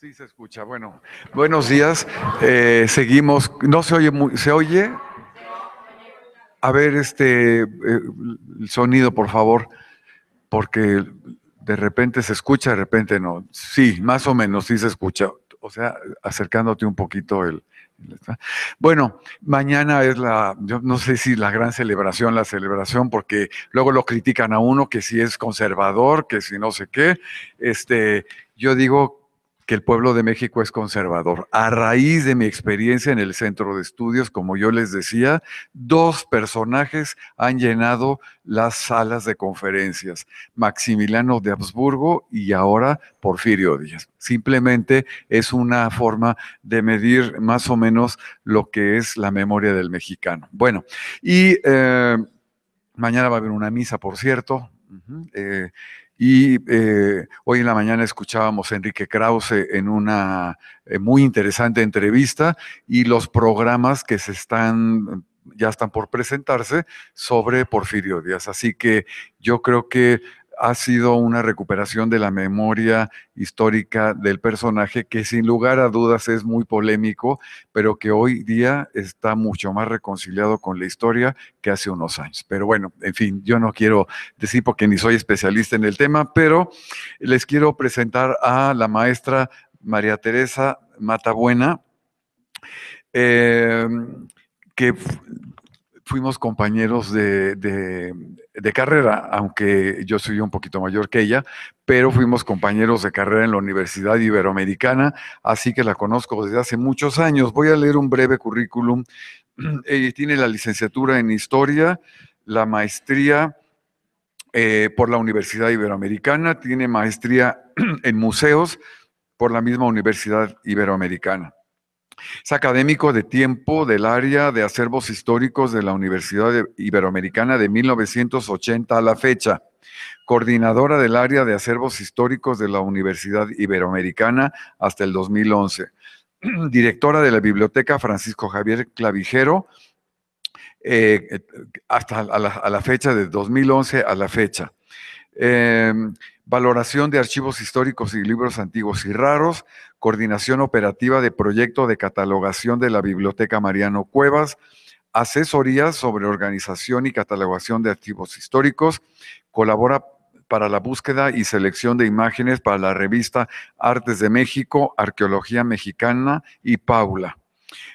Sí, se escucha. Bueno, buenos días. Eh, seguimos. ¿No se oye? Muy, ¿Se oye? A ver, este, eh, el sonido, por favor, porque de repente se escucha, de repente no. Sí, más o menos, sí se escucha. O sea, acercándote un poquito el... bueno, mañana es la, yo no sé si la gran celebración, la celebración, porque luego lo critican a uno que si es conservador, que si no sé qué. Este, yo digo que el pueblo de México es conservador. A raíz de mi experiencia en el centro de estudios, como yo les decía, dos personajes han llenado las salas de conferencias, Maximiliano de Habsburgo y ahora Porfirio Díaz. Simplemente es una forma de medir más o menos lo que es la memoria del mexicano. Bueno, y eh, mañana va a haber una misa, por cierto. Eh, y eh, hoy en la mañana escuchábamos a Enrique Krause en una eh, muy interesante entrevista y los programas que se están ya están por presentarse sobre Porfirio Díaz. Así que yo creo que ha sido una recuperación de la memoria histórica del personaje que sin lugar a dudas es muy polémico, pero que hoy día está mucho más reconciliado con la historia que hace unos años. Pero bueno, en fin, yo no quiero decir porque ni soy especialista en el tema, pero les quiero presentar a la maestra María Teresa Matabuena. Eh, que fuimos compañeros de, carrera, aunque yo soy un poquito mayor que ella, pero fuimos compañeros de carrera en la Universidad Iberoamericana, así que la conozco desde hace muchos años. Voy a leer un breve currículum. Ella tiene la licenciatura en historia, la maestría eh, por la Universidad Iberoamericana, tiene maestría en museos por la misma Universidad Iberoamericana. Es académico de tiempo del área de acervos históricos de la Universidad Iberoamericana de 1980 a la fecha, coordinadora del área de acervos históricos de la Universidad Iberoamericana hasta el 2011, directora de la Biblioteca Francisco Javier Clavijero eh, eh, hasta la fecha de 2011 a la fecha. Em, valoración de archivos históricos y libros antiguos y raros, coordinación operativa de proyecto de catalogación de la Biblioteca Mariano Cuevas, asesoría sobre organización y catalogación de archivos históricos, colabora para la búsqueda y selección de imágenes para la revista Artes de México, Arqueología Mexicana y Paula.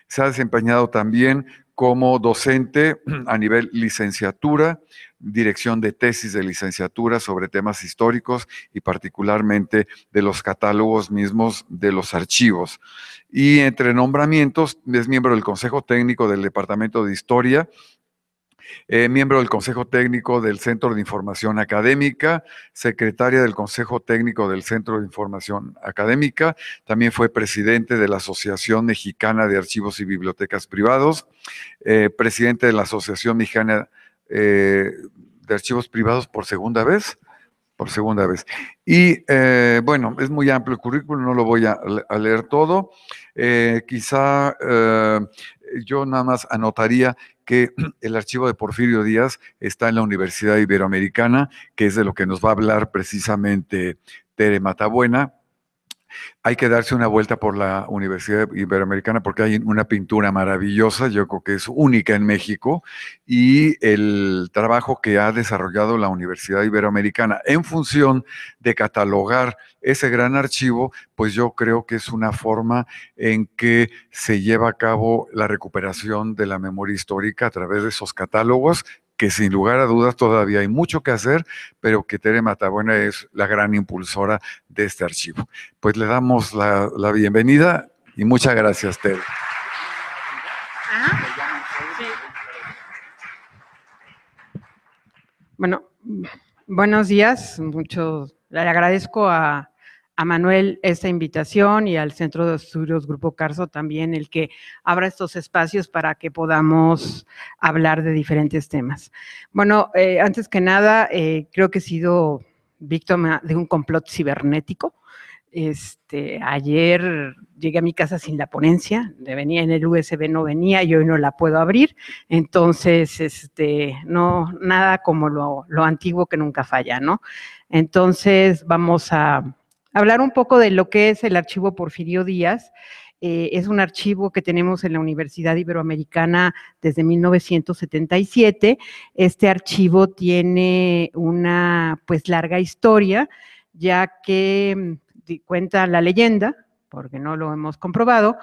Se ha desempeñado también como docente a nivel licenciatura, dirección de tesis de licenciatura sobre temas históricos y particularmente de los catálogos mismos de los archivos. Y entre nombramientos es miembro del Consejo Técnico del Departamento de Historia eh, miembro del Consejo Técnico del Centro de Información Académica, secretaria del Consejo Técnico del Centro de Información Académica, también fue presidente de la Asociación Mexicana de Archivos y Bibliotecas Privados, eh, presidente de la Asociación Mexicana eh, de Archivos Privados por segunda vez. Por segunda vez. Y bueno, es muy amplio el currículum, no lo voy a, a leer todo. quizá yo nada más anotaría que el archivo de Porfirio Díaz está en la Universidad Iberoamericana, que es de lo que nos va a hablar precisamente Tere Matabuena. Hay que darse una vuelta por la Universidad Iberoamericana porque hay una pintura maravillosa, yo creo que es única en México, y el trabajo que ha desarrollado la Universidad Iberoamericana en función de catalogar ese gran archivo, pues yo creo que es una forma en que se lleva a cabo la recuperación de la memoria histórica a través de esos catálogos que sin lugar a dudas todavía hay mucho que hacer, pero que Tere Matabuena es la gran impulsora de este archivo. Pues le damos la, bienvenida y muchas gracias, Tere. Ah, bueno, buenos días. Mucho, le agradezco a, a Manuel esta invitación y al Centro de Estudios Grupo Carso también el que abra estos espacios para que podamos hablar de diferentes temas. Bueno, eh, antes que nada, eh, creo que he sido víctima de un complot cibernético. Este, ayer llegué a mi casa sin la ponencia, venía en el USB, no venía y hoy no la puedo abrir. Entonces, este, no, nada como lo, lo antiguo que nunca falla, ¿no? Entonces, vamos a, hablar un poco de lo que es el archivo Porfirio Díaz. Eh, es un archivo que tenemos en la Universidad Iberoamericana desde 1977. Este archivo tiene una pues larga historia, ya que mm, cuenta la leyenda, porque no lo hemos comprobado,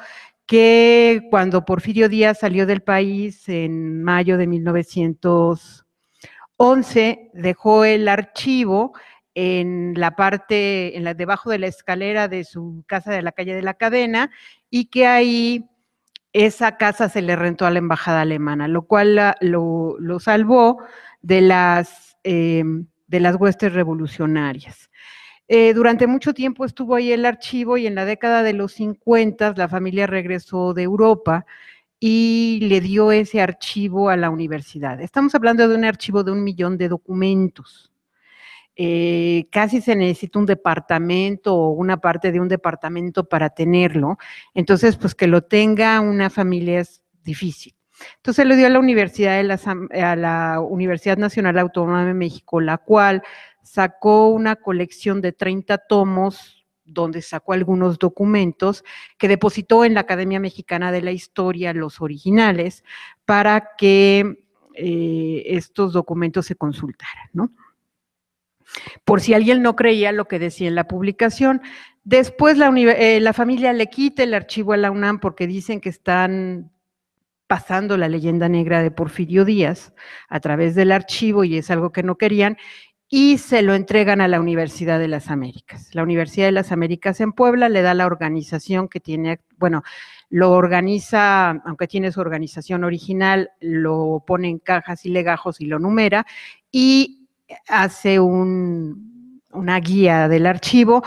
que cuando Porfirio Díaz salió del país en mayo de 1911, dejó el archivo en la parte, en la, debajo de la escalera de su casa de la calle de la cadena y que ahí esa casa se le rentó a la embajada alemana, lo cual lo, salvó de las, eh, de las huestes revolucionarias. Eh, durante mucho tiempo estuvo ahí el archivo y en la década de los 50 la familia regresó de Europa y le dio ese archivo a la universidad. Estamos hablando de un archivo de un millón de documentos. Eh, casi se necesita un departamento o una parte de un departamento para tenerlo. Entonces, pues que lo tenga una familia es difícil. Entonces lo dio a la Universidad, Universidad Nacional Autónoma de México, la cual sacó una colección de 30 tomos donde sacó algunos documentos que depositó en la Academia Mexicana de la Historia los originales para que eh, estos documentos se consultaran, ¿no? por si alguien no creía lo que decía en la publicación. Después eh, la, familia le quita el archivo a la UNAM porque dicen que están pasando la leyenda negra de Porfirio Díaz a través del archivo y es algo que no querían y se lo entregan a la Universidad de las Américas. La Universidad de las Américas en Puebla le da la organización que tiene, bueno, lo organiza, aunque tiene su organización original, lo pone en cajas y legajos y lo numera y hace una guía del archivo,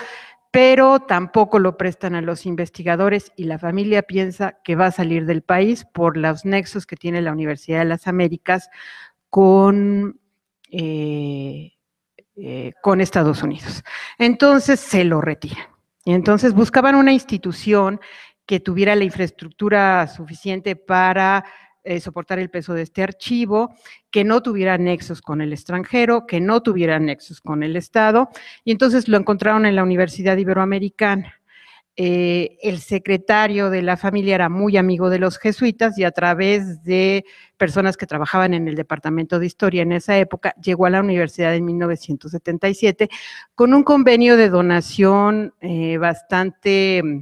pero tampoco lo prestan a los investigadores y la familia piensa que va a salir del país por los nexos que tiene la Universidad de las Américas con, eh, eh, con Estados Unidos. Entonces se lo retiran. Y entonces buscaban una institución que tuviera la infraestructura suficiente para eh, soportar el peso de este archivo, que no tuviera nexos con el extranjero, que no tuviera nexos con el Estado, y entonces lo encontraron en la Universidad Iberoamericana. Eh, el secretario de la familia era muy amigo de los jesuitas y a través de personas que trabajaban en el Departamento de Historia en esa época, llegó a la universidad en 1977 con un convenio de donación eh, bastante mm,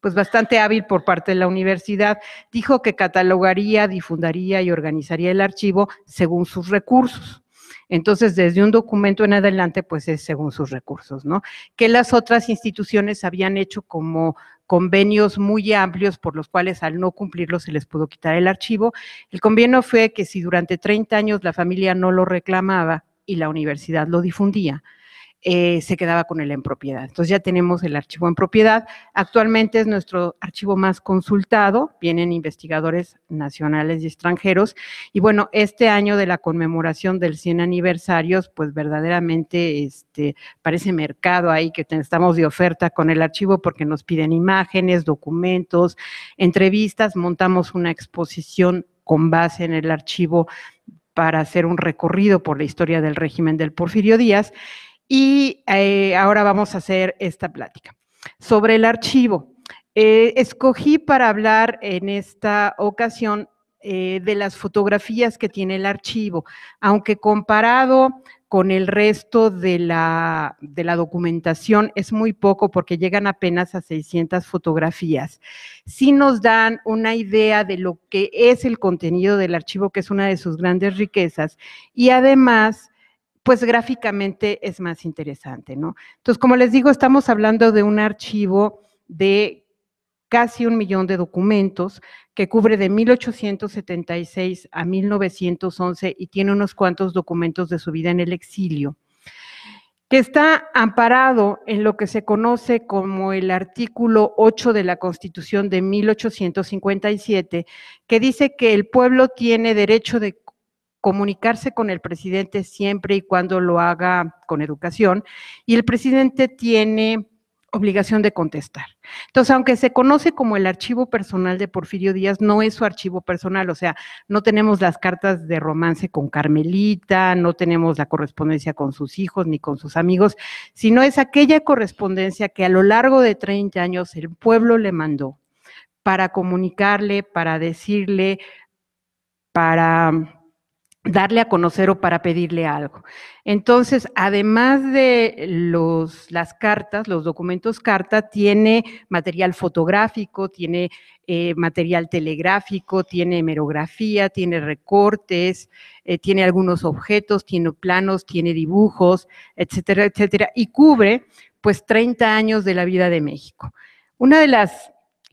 pues bastante hábil por parte de la universidad, dijo que catalogaría, difundaría y organizaría el archivo según sus recursos. Entonces, desde un documento en adelante, pues es según sus recursos, ¿no? Que las otras instituciones habían hecho como convenios muy amplios por los cuales al no cumplirlos se les pudo quitar el archivo. El convenio fue que si durante 30 años la familia no lo reclamaba y la universidad lo difundía, eh, se quedaba con él en propiedad. Entonces ya tenemos el archivo en propiedad. Actualmente es nuestro archivo más consultado, vienen investigadores nacionales y extranjeros. Y bueno, este año de la conmemoración del 100 aniversarios, pues verdaderamente este, parece mercado ahí que estamos de oferta con el archivo porque nos piden imágenes, documentos, entrevistas, montamos una exposición con base en el archivo para hacer un recorrido por la historia del régimen del Porfirio Díaz y eh, ahora vamos a hacer esta plática sobre el archivo. Eh, escogí para hablar en esta ocasión eh, de las fotografías que tiene el archivo, aunque comparado con el resto de la, de la, documentación es muy poco porque llegan apenas a 600 fotografías. Sí nos dan una idea de lo que es el contenido del archivo, que es una de sus grandes riquezas, y además pues gráficamente es más interesante, ¿no? Entonces, como les digo, estamos hablando de un archivo de casi un millón de documentos que cubre de 1876 a 1911 y tiene unos cuantos documentos de su vida en el exilio, que está amparado en lo que se conoce como el artículo 8 de la Constitución de 1857, que dice que el pueblo tiene derecho de comunicarse con el presidente siempre y cuando lo haga con educación, y el presidente tiene obligación de contestar. Entonces, aunque se conoce como el archivo personal de Porfirio Díaz, no es su archivo personal, o sea, no tenemos las cartas de romance con Carmelita, no tenemos la correspondencia con sus hijos ni con sus amigos, sino es aquella correspondencia que a lo largo de 30 años el pueblo le mandó para comunicarle, para decirle, para darle a conocer o para pedirle algo. Entonces, además de las cartas, los documentos carta, tiene material fotográfico, tiene eh, material telegráfico, tiene hemerografía, tiene recortes, eh, tiene algunos objetos, tiene planos, tiene dibujos, etcétera, etcétera, y cubre pues 30 años de la vida de México. Una de las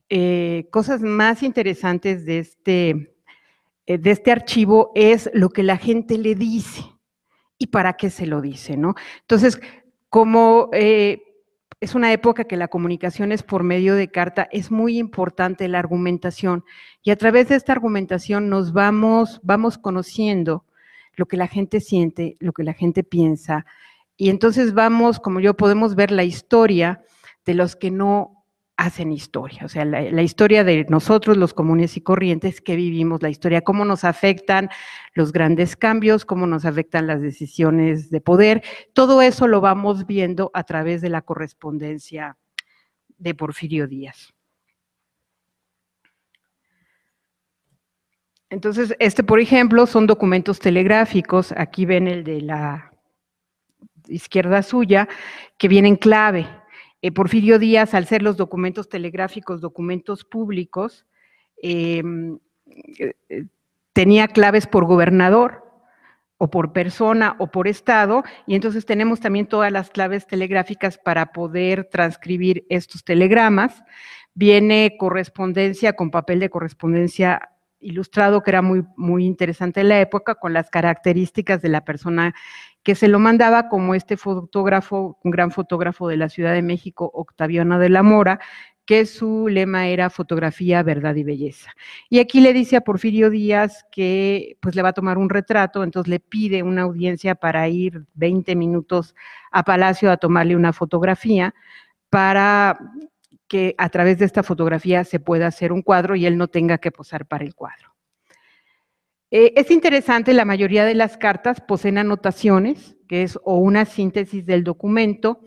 eh, cosas más interesantes de este eh, de este archivo es lo que la gente le dice y para qué se lo dice, ¿no? Entonces, como eh, es una época que la comunicación es por medio de carta, es muy importante la argumentación y a través de esta argumentación nos vamos, vamos conociendo lo que la gente siente, lo que la gente piensa y entonces vamos, como yo, podemos ver la historia de los que no hacen historia, o sea, la, historia de nosotros los comunes y corrientes que vivimos, la historia, cómo nos afectan los grandes cambios, cómo nos afectan las decisiones de poder, todo eso lo vamos viendo a través de la correspondencia de Porfirio Díaz. Entonces, este, por ejemplo, son documentos telegráficos, aquí ven el de la izquierda suya, que vienen clave, eh, Porfirio Díaz, al ser los documentos telegráficos documentos públicos, em, eh, eh, tenía claves por gobernador o por persona o por estado, y entonces tenemos también todas las claves telegráficas para poder transcribir estos telegramas. Viene correspondencia con papel de correspondencia ilustrado, que era muy, muy interesante en la época, con las características de la persona que se lo mandaba como este fotógrafo, un gran fotógrafo de la Ciudad de México, Octaviano de la Mora, que su lema era fotografía, verdad y belleza. Y aquí le dice a Porfirio Díaz que pues le va a tomar un retrato, entonces le pide una audiencia para ir 20 minutos a Palacio a tomarle una fotografía para que a través de esta fotografía se pueda hacer un cuadro y él no tenga que posar para el cuadro. Eh, es interesante, la mayoría de las cartas poseen anotaciones, que es o una síntesis del documento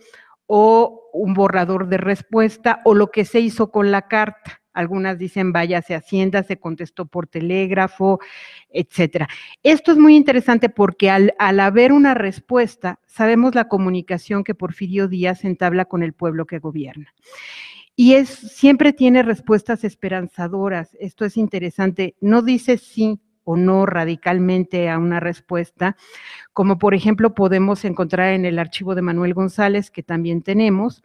o un borrador de respuesta o lo que se hizo con la carta. Algunas dicen vaya se Hacienda, se contestó por telégrafo, etcétera. Esto es muy interesante porque al, haber una respuesta, sabemos la comunicación que Porfirio Díaz entabla con el pueblo que gobierna. Y es, siempre tiene respuestas esperanzadoras. Esto es interesante. No dice sí, o no radicalmente a una respuesta, como por ejemplo podemos encontrar en el archivo de Manuel González, que también tenemos.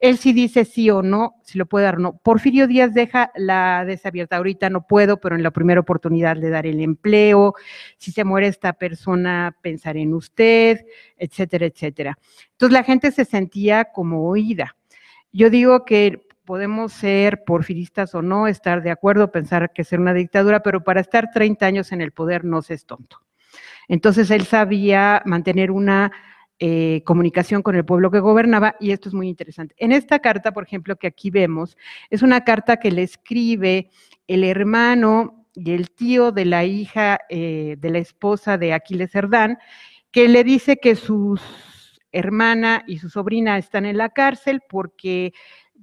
Él sí dice sí o no, si lo puede dar o no. Porfirio Díaz deja la desabierta, ahorita no puedo, pero en la primera oportunidad le daré el empleo, si se muere esta persona pensaré en usted, etcétera, etcétera. Entonces la gente se sentía como oída. Yo digo que podemos ser porfiristas o no, estar de acuerdo, pensar que es una dictadura, pero para estar 30 años en el poder no se es tonto. Entonces él sabía mantener una eh, comunicación con el pueblo que gobernaba y esto es muy interesante. En esta carta, por ejemplo, que aquí vemos, es una carta que le escribe el hermano y el tío de la hija eh, de la esposa de Aquiles Cerdán, que le dice que sus hermana y su sobrina están en la cárcel porque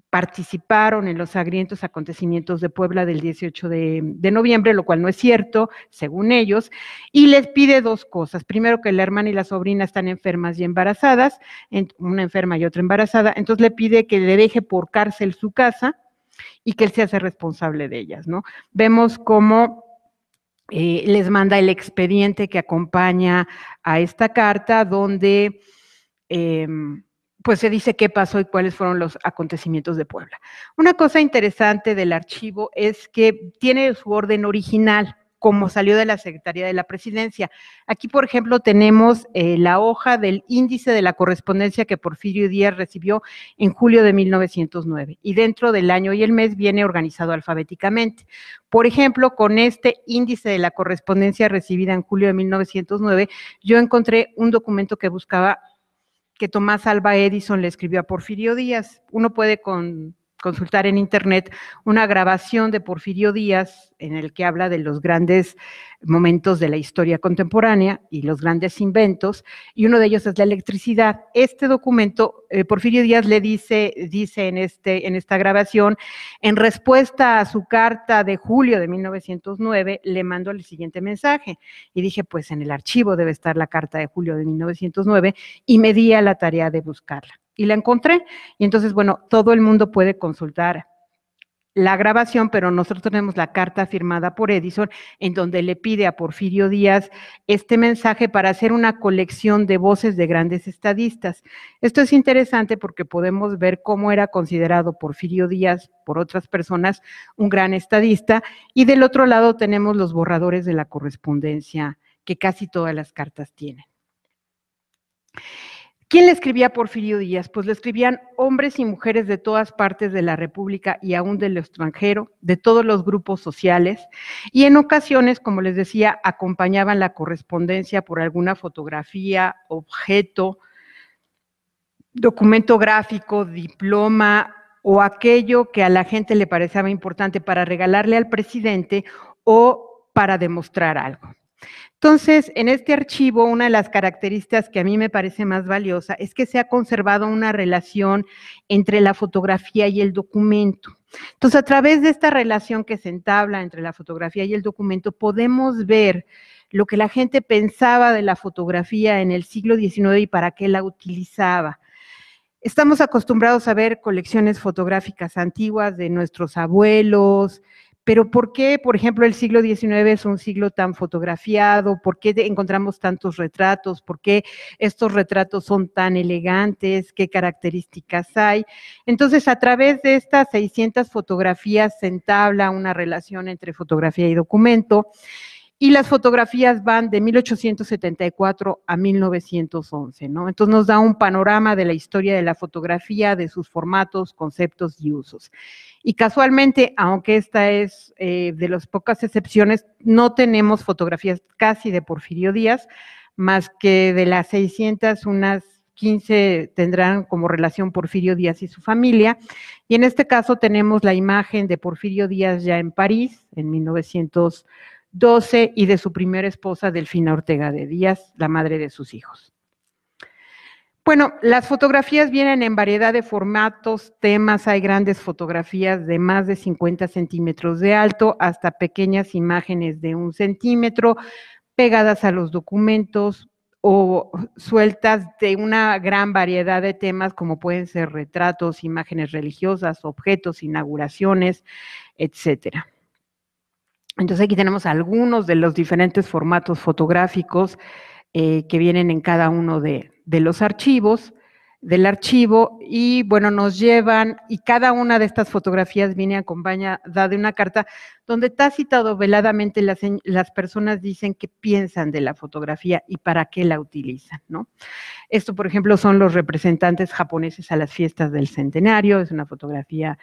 participaron en los agrientos acontecimientos de Puebla del 18 de, noviembre, lo cual no es cierto, según ellos, y les pide dos cosas. Primero, que la hermana y la sobrina están enfermas y embarazadas, una enferma y otra embarazada, entonces le pide que le deje por cárcel su casa y que él se hace responsable de ellas, ¿no? Vemos cómo eh, les manda el expediente que acompaña a esta carta, donde... Em, pues se dice qué pasó y cuáles fueron los acontecimientos de Puebla. Una cosa interesante del archivo es que tiene su orden original, como salió de la Secretaría de la Presidencia. Aquí, por ejemplo, tenemos eh, la hoja del índice de la correspondencia que Porfirio Díaz recibió en julio de 1909 y dentro del año y el mes viene organizado alfabéticamente. Por ejemplo, con este índice de la correspondencia recibida en julio de 1909, yo encontré un documento que buscaba que Tomás Alba Edison le escribió a Porfirio Díaz. Uno puede consultar en internet una grabación de Porfirio Díaz en el que habla de los grandes momentos de la historia contemporánea y los grandes inventos, y uno de ellos es la electricidad. Este documento, eh, Porfirio Díaz le dice, dice en, este, en esta grabación, en respuesta a su carta de julio de 1909, le mando el siguiente mensaje, y dije, pues en el archivo debe estar la carta de julio de 1909, y me di a la tarea de buscarla. Y la encontré, y entonces, bueno, todo el mundo puede consultar la grabación, pero nosotros tenemos la carta firmada por Edison, en donde le pide a Porfirio Díaz este mensaje para hacer una colección de voces de grandes estadistas. Esto es interesante porque podemos ver cómo era considerado Porfirio Díaz por otras personas un gran estadista, y del otro lado tenemos los borradores de la correspondencia que casi todas las cartas tienen. ¿Quién le escribía a Porfirio Díaz? Pues le escribían hombres y mujeres de todas partes de la República y aún del extranjero, de todos los grupos sociales, y en ocasiones, como les decía, acompañaban la correspondencia por alguna fotografía, objeto, documento gráfico, diploma o aquello que a la gente le parecía importante para regalarle al presidente o para demostrar algo. Entonces, en este archivo, una de las características que a mí me parece más valiosa es que se ha conservado una relación entre la fotografía y el documento. Entonces, a través de esta relación que se entabla entre la fotografía y el documento, podemos ver lo que la gente pensaba de la fotografía en el siglo XIX y para qué la utilizaba. Estamos acostumbrados a ver colecciones fotográficas antiguas de nuestros abuelos, pero ¿por qué, por ejemplo, el siglo XIX es un siglo tan fotografiado? ¿Por qué encontramos tantos retratos? ¿Por qué estos retratos son tan elegantes? ¿Qué características hay? Entonces, a través de estas 600 fotografías se entabla una relación entre fotografía y documento y las fotografías van de 1874 a 1911, ¿no? Entonces nos da un panorama de la historia de la fotografía, de sus formatos, conceptos y usos. Y casualmente, aunque esta es eh, de las pocas excepciones, no tenemos fotografías casi de Porfirio Díaz, más que de las 600, unas 15 tendrán como relación Porfirio Díaz y su familia. Y en este caso tenemos la imagen de Porfirio Díaz ya en París, en 1911, 12 y de su primera esposa, Delfina Ortega de Díaz, la madre de sus hijos. Bueno, las fotografías vienen en variedad de formatos, temas, hay grandes fotografías de más de 50 centímetros de alto hasta pequeñas imágenes de un centímetro pegadas a los documentos o sueltas de una gran variedad de temas como pueden ser retratos, imágenes religiosas, objetos, inauguraciones, etcétera. Entonces aquí tenemos algunos de los diferentes formatos fotográficos eh, que vienen en cada uno de, los archivos del archivo y bueno, nos llevan y cada una de estas fotografías viene acompañada de una carta donde está citado veladamente las, las personas dicen qué piensan de la fotografía y para qué la utilizan, ¿no? Esto, por ejemplo, son los representantes japoneses a las fiestas del centenario, es una fotografía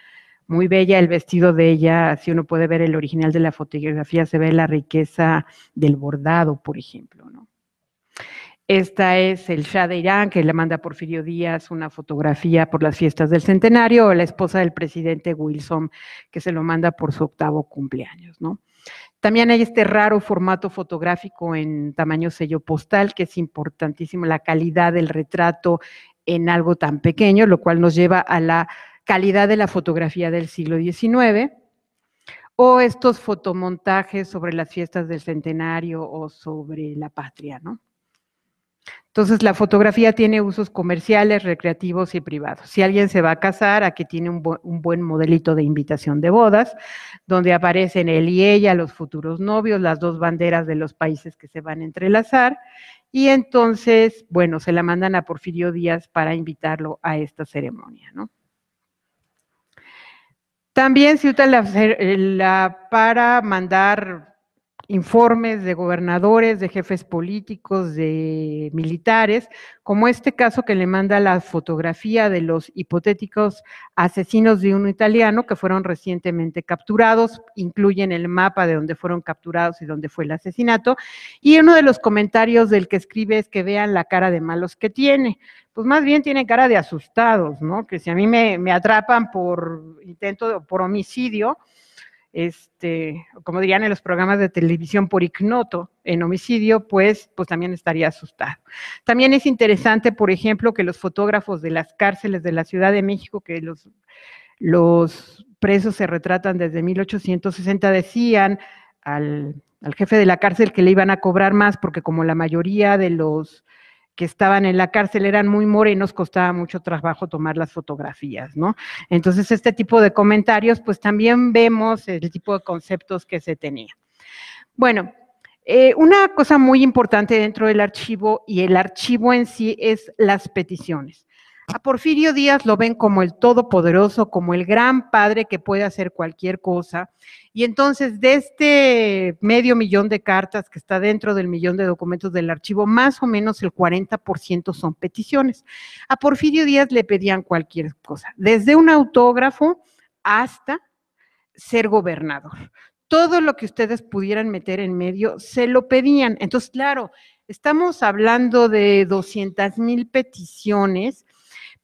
muy bella el vestido de ella, si uno puede ver el original de la fotografía, se ve la riqueza del bordado, por ejemplo, Esta es el Shah de Irán, que le manda Porfirio Díaz una fotografía por las fiestas del centenario, o la esposa del presidente Wilson, que se lo manda por su octavo cumpleaños, También hay este raro formato fotográfico en tamaño sello postal, que es importantísimo, la calidad del retrato en algo tan pequeño, lo cual nos lleva a la calidad de la fotografía del siglo XIX, o estos fotomontajes sobre las fiestas del centenario o sobre la patria, ¿no? Entonces, la fotografía tiene usos comerciales, recreativos y privados. Si alguien se va a casar, aquí tiene un, un, buen modelito de invitación de bodas, donde aparecen él y ella, los futuros novios, las dos banderas de los países que se van a entrelazar. Y entonces, bueno, se la mandan a Porfirio Díaz para invitarlo a esta ceremonia, ¿no? También se usa eh, la para mandar informes de gobernadores, de jefes políticos, de militares, como este caso que le manda la fotografía de los hipotéticos asesinos de un italiano que fueron recientemente capturados, incluyen el mapa de donde fueron capturados y dónde fue el asesinato, y uno de los comentarios del que escribe es que vean la cara de malos que tiene. Pues más bien tiene cara de asustados, ¿no? Que si a mí me, me atrapan por intento, por homicidio, este, como dirían en los programas de televisión por ignoto en homicidio, pues, pues también estaría asustado. También es interesante, por ejemplo, que los fotógrafos de las cárceles de la Ciudad de México, que los, los presos se retratan desde 1860, decían al, al jefe de la cárcel que le iban a cobrar más porque como la mayoría de los que estaban en la cárcel eran muy morenos, costaba mucho trabajo tomar las fotografías, ¿no? Entonces, este tipo de comentarios, pues también vemos el tipo de conceptos que se tenía. Bueno, eh, una cosa muy importante dentro del archivo y el archivo en sí es las peticiones. A Porfirio Díaz lo ven como el todopoderoso, como el gran padre que puede hacer cualquier cosa. Y entonces de este medio millón de cartas que está dentro del millón de documentos del archivo, más o menos el 40% son peticiones. A Porfirio Díaz le pedían cualquier cosa, desde un autógrafo hasta ser gobernador. Todo lo que ustedes pudieran meter en medio se lo pedían. Entonces, claro, estamos hablando de 200 mil peticiones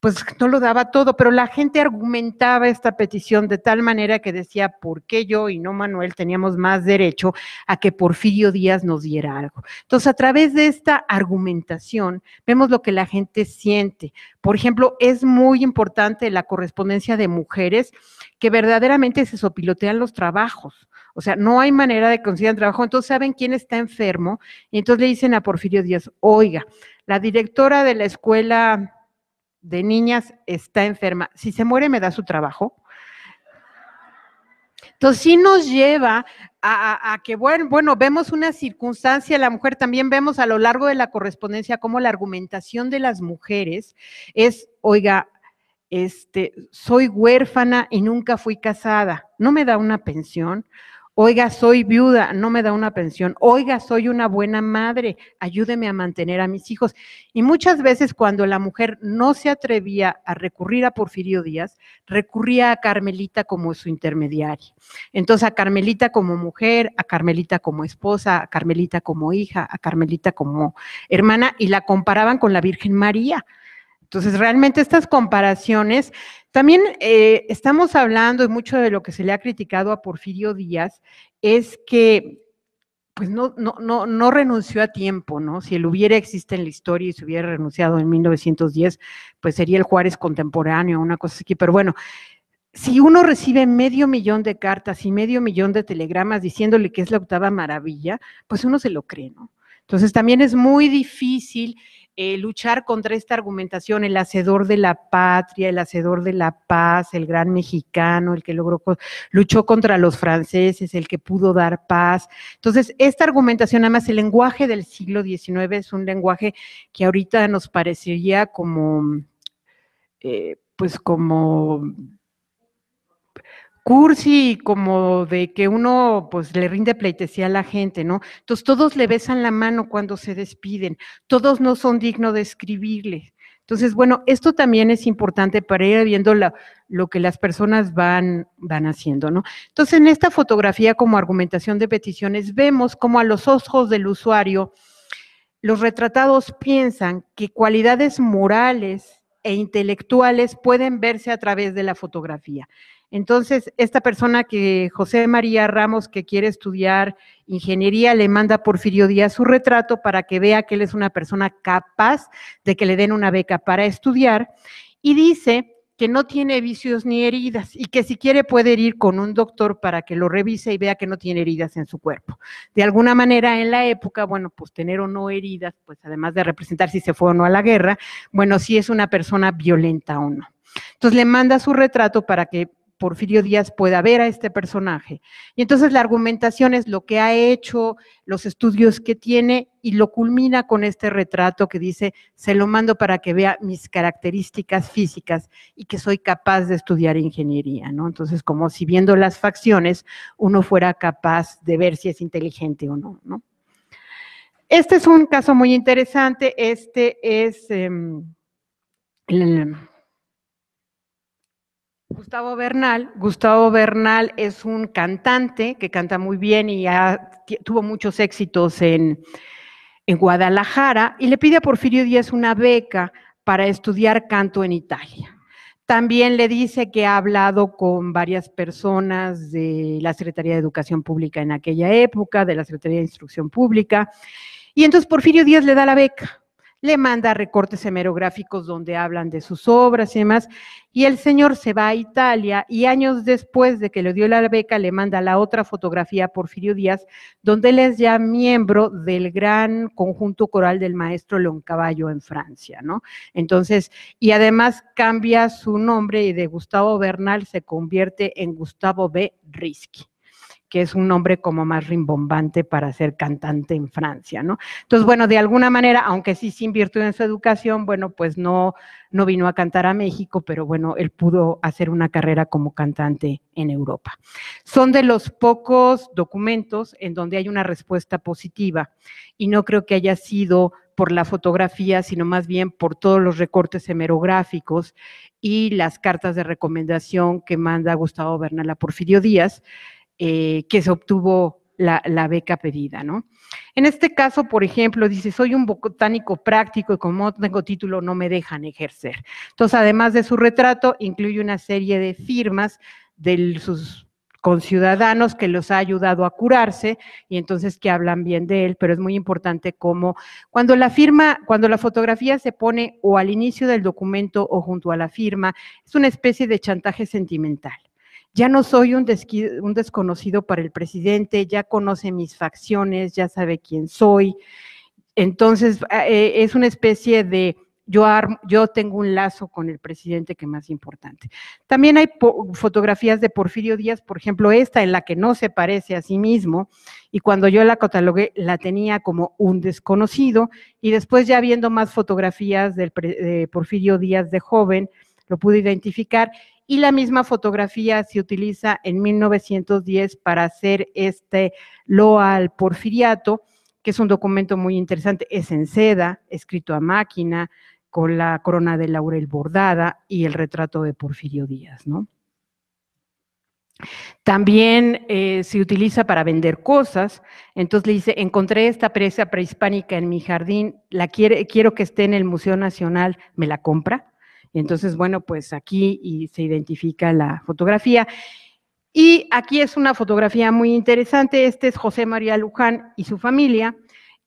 pues no lo daba todo, pero la gente argumentaba esta petición de tal manera que decía, ¿por qué yo y no Manuel teníamos más derecho a que Porfirio Díaz nos diera algo? Entonces, a través de esta argumentación, vemos lo que la gente siente. Por ejemplo, es muy importante la correspondencia de mujeres que verdaderamente se sopilotean los trabajos. O sea, no hay manera de conseguir trabajo. Entonces saben quién está enfermo y entonces le dicen a Porfirio Díaz, oiga, la directora de la escuela de niñas está enferma. Si se muere, me da su trabajo. Entonces sí nos lleva a, que, bueno, bueno, vemos una circunstancia, la mujer también vemos a lo largo de la correspondencia cómo la argumentación de las mujeres es, oiga, este, soy huérfana y nunca fui casada, no me da una pensión, Oiga, soy viuda, no me da una pensión. Oiga, soy una buena madre, ayúdeme a mantener a mis hijos. Y muchas veces cuando la mujer no se atrevía a recurrir a Porfirio Díaz, recurría a Carmelita como su intermediaria. Entonces, a Carmelita como mujer, a Carmelita como esposa, a Carmelita como hija, a Carmelita como hermana, y la comparaban con la Virgen María. Entonces, realmente estas comparaciones, también eh, estamos hablando, y mucho de lo que se le ha criticado a Porfirio Díaz, es que pues no, no, no, no renunció a tiempo, ¿no? Si él hubiera existido en la historia y se hubiera renunciado en 1910, pues sería el Juárez contemporáneo, una cosa así, pero bueno, si uno recibe medio millón de cartas y medio millón de telegramas diciéndole que es la octava maravilla, pues uno se lo cree, ¿no? Entonces también es muy difícil eh, luchar contra esta argumentación, el hacedor de la patria, el hacedor de la paz, el gran mexicano, el que logró, luchó contra los franceses, el que pudo dar paz. Entonces, esta argumentación, además, el lenguaje del siglo XIX es un lenguaje que ahorita nos parecería como, eh, pues como cursi, como de que uno pues le rinde pleitesía a la gente, ¿no? Entonces todos le besan la mano cuando se despiden, todos no son dignos de escribirle Entonces, bueno, esto también es importante para ir viendo la, lo que las personas van, van haciendo, ¿no? Entonces, en esta fotografía como argumentación de peticiones, vemos como a los ojos del usuario, los retratados piensan que cualidades morales e intelectuales pueden verse a través de la fotografía. Entonces, esta persona que José María Ramos, que quiere estudiar ingeniería, le manda a Porfirio Díaz su retrato para que vea que él es una persona capaz de que le den una beca para estudiar. Y dice que no tiene vicios ni heridas y que si quiere puede ir con un doctor para que lo revise y vea que no tiene heridas en su cuerpo. De alguna manera en la época, bueno, pues tener o no heridas, pues además de representar si se fue o no a la guerra, bueno, si es una persona violenta o no. Entonces le manda su retrato para que Porfirio Díaz pueda ver a este personaje. Y entonces la argumentación es lo que ha hecho, los estudios que tiene y lo culmina con este retrato que dice, se lo mando para que vea mis características físicas y que soy capaz de estudiar ingeniería, ¿no? Entonces, como si viendo las facciones uno fuera capaz de ver si es inteligente o no, Este es un caso muy interesante, este es... Em, Gustavo Bernal. Gustavo Bernal es un cantante que canta muy bien y tuvo muchos éxitos en, en Guadalajara y le pide a Porfirio Díaz una beca para estudiar canto en Italia. También le dice que ha hablado con varias personas de la Secretaría de Educación Pública en aquella época, de la Secretaría de Instrucción Pública, y entonces Porfirio Díaz le da la beca le manda recortes hemerográficos donde hablan de sus obras y demás, y el señor se va a Italia y años después de que le dio la beca le manda la otra fotografía a Porfirio Díaz, donde él es ya miembro del gran conjunto coral del maestro León Caballo en Francia, ¿no? Entonces, y además cambia su nombre y de Gustavo Bernal se convierte en Gustavo B. Risky que es un nombre como más rimbombante para ser cantante en Francia, ¿no? Entonces, bueno, de alguna manera, aunque sí se invirtió en su educación, bueno, pues no, no vino a cantar a México, pero bueno, él pudo hacer una carrera como cantante en Europa. Son de los pocos documentos en donde hay una respuesta positiva y no creo que haya sido por la fotografía, sino más bien por todos los recortes hemerográficos y las cartas de recomendación que manda Gustavo Bernal a Porfirio Díaz, eh, que se obtuvo la, beca pedida, ¿no? En este caso, por ejemplo, dice, soy un botánico práctico y como tengo título no me dejan ejercer. Entonces, además de su retrato, incluye una serie de firmas de sus conciudadanos que los ha ayudado a curarse y entonces que hablan bien de él, pero es muy importante cómo, cuando la firma, cuando la fotografía se pone o al inicio del documento o junto a la firma, es una especie de chantaje sentimental. Ya no soy un, desconocido para el presidente, ya conoce mis facciones, ya sabe quién soy. Entonces, eh, eh, es una especie de yo, yo, tengo un lazo con el presidente que más importante. También hay fotografías de Porfirio Díaz, por ejemplo, esta en la que no se parece a sí mismo, y cuando yo la catalogué la tenía como un desconocido, y después ya viendo más fotografías del de Porfirio Díaz de joven, lo pude identificar, y la misma fotografía se utiliza en 1910 para hacer este Loa al Porfiriato, que es un documento muy interesante, es en seda, escrito a máquina, con la corona de laurel bordada y el retrato de Porfirio Díaz, También eh, se utiliza para vender cosas. Entonces le dice, encontré esta presa prehispánica en mi jardín, la quiero que esté en el Museo Nacional, ¿me la compra? Entonces, bueno, pues aquí se identifica la fotografía. Y aquí es una fotografía muy interesante. Este es José María Luján y su familia.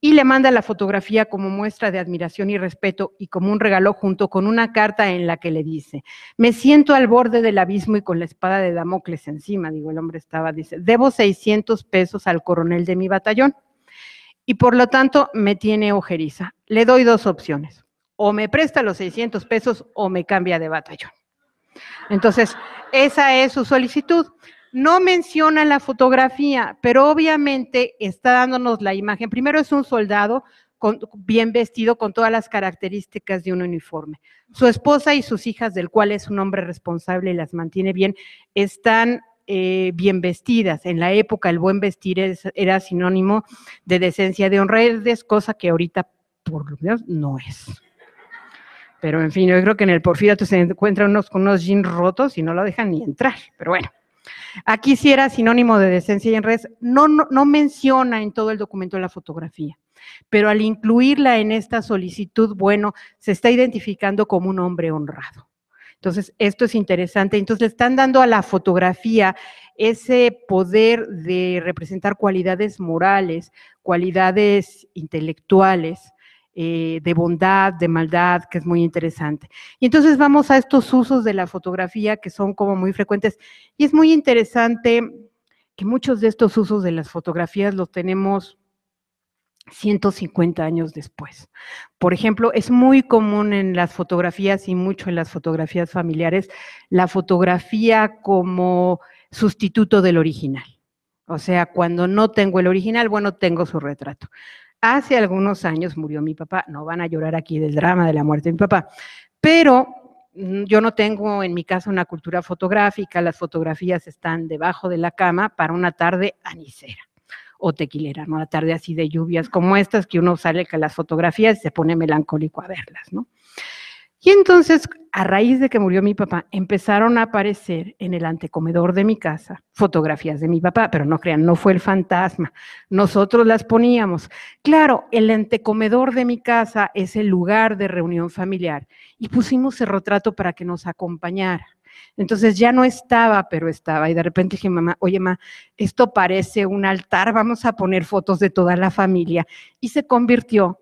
Y le manda la fotografía como muestra de admiración y respeto y como un regalo junto con una carta en la que le dice, me siento al borde del abismo y con la espada de Damocles encima, digo, el hombre estaba, dice, debo 600 pesos al coronel de mi batallón y por lo tanto me tiene ojeriza. Le doy dos opciones o me presta los 600 pesos o me cambia de batallón. Entonces, esa es su solicitud. No menciona la fotografía, pero obviamente está dándonos la imagen. Primero es un soldado bien vestido con todas las características de un uniforme. Su esposa y sus hijas, del cual es un hombre responsable y las mantiene bien, están eh, bien vestidas. En la época el buen vestir era sinónimo de decencia, de honradez, cosa que ahorita por lo menos no es. Pero en fin, yo creo que en el porfirato se encuentran unos con unos jeans rotos y no lo dejan ni entrar. Pero bueno, aquí sí era sinónimo de decencia y en res. No, no, no menciona en todo el documento la fotografía, pero al incluirla en esta solicitud, bueno, se está identificando como un hombre honrado. Entonces, esto es interesante. Entonces, le están dando a la fotografía ese poder de representar cualidades morales, cualidades intelectuales, eh, de bondad, de maldad, que es muy interesante. Y entonces vamos a estos usos de la fotografía que son como muy frecuentes. Y es muy interesante que muchos de estos usos de las fotografías los tenemos 150 años después. Por ejemplo, es muy común en las fotografías y mucho en las fotografías familiares la fotografía como sustituto del original. O sea, cuando no tengo el original, bueno, tengo su retrato. Hace algunos años murió mi papá. No van a llorar aquí del drama de la muerte de mi papá. Pero mm, yo no tengo en mi casa una cultura fotográfica. Las fotografías están debajo de la cama para una tarde anicera o tequilera, ¿no? Una tarde así de lluvias como estas que uno sale con las fotografías y se pone melancólico a verlas, ¿no? Y entonces, a raíz de que murió mi papá, empezaron a aparecer en el antecomedor de mi casa fotografías de mi papá, pero no crean, no fue el fantasma, nosotros las poníamos. Claro, el antecomedor de mi casa es el lugar de reunión familiar y pusimos el retrato para que nos acompañara. Entonces ya no estaba, pero estaba. Y de repente dije, mamá, oye, mamá, esto parece un altar, vamos a poner fotos de toda la familia. Y se convirtió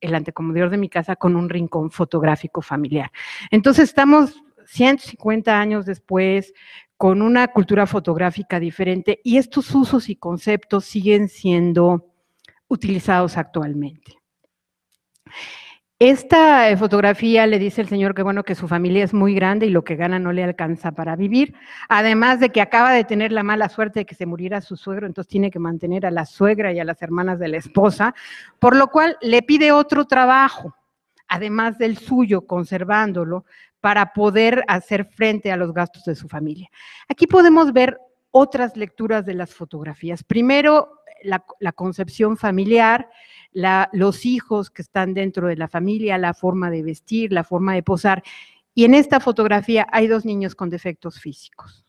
el antecomodador de mi casa con un rincón fotográfico familiar. Entonces estamos 150 años después con una cultura fotográfica diferente y estos usos y conceptos siguen siendo utilizados actualmente. Esta eh, fotografía le dice el señor que bueno que su familia es muy grande y lo que gana no le alcanza para vivir, además de que acaba de tener la mala suerte de que se muriera su suegro, entonces tiene que mantener a la suegra y a las hermanas de la esposa, por lo cual le pide otro trabajo, además del suyo, conservándolo para poder hacer frente a los gastos de su familia. Aquí podemos ver otras lecturas de las fotografías. Primero, la, la concepción familiar, los hijos que están dentro de la familia, la forma de vestir, la forma de posar. Y en esta fotografía hay dos niños con defectos físicos.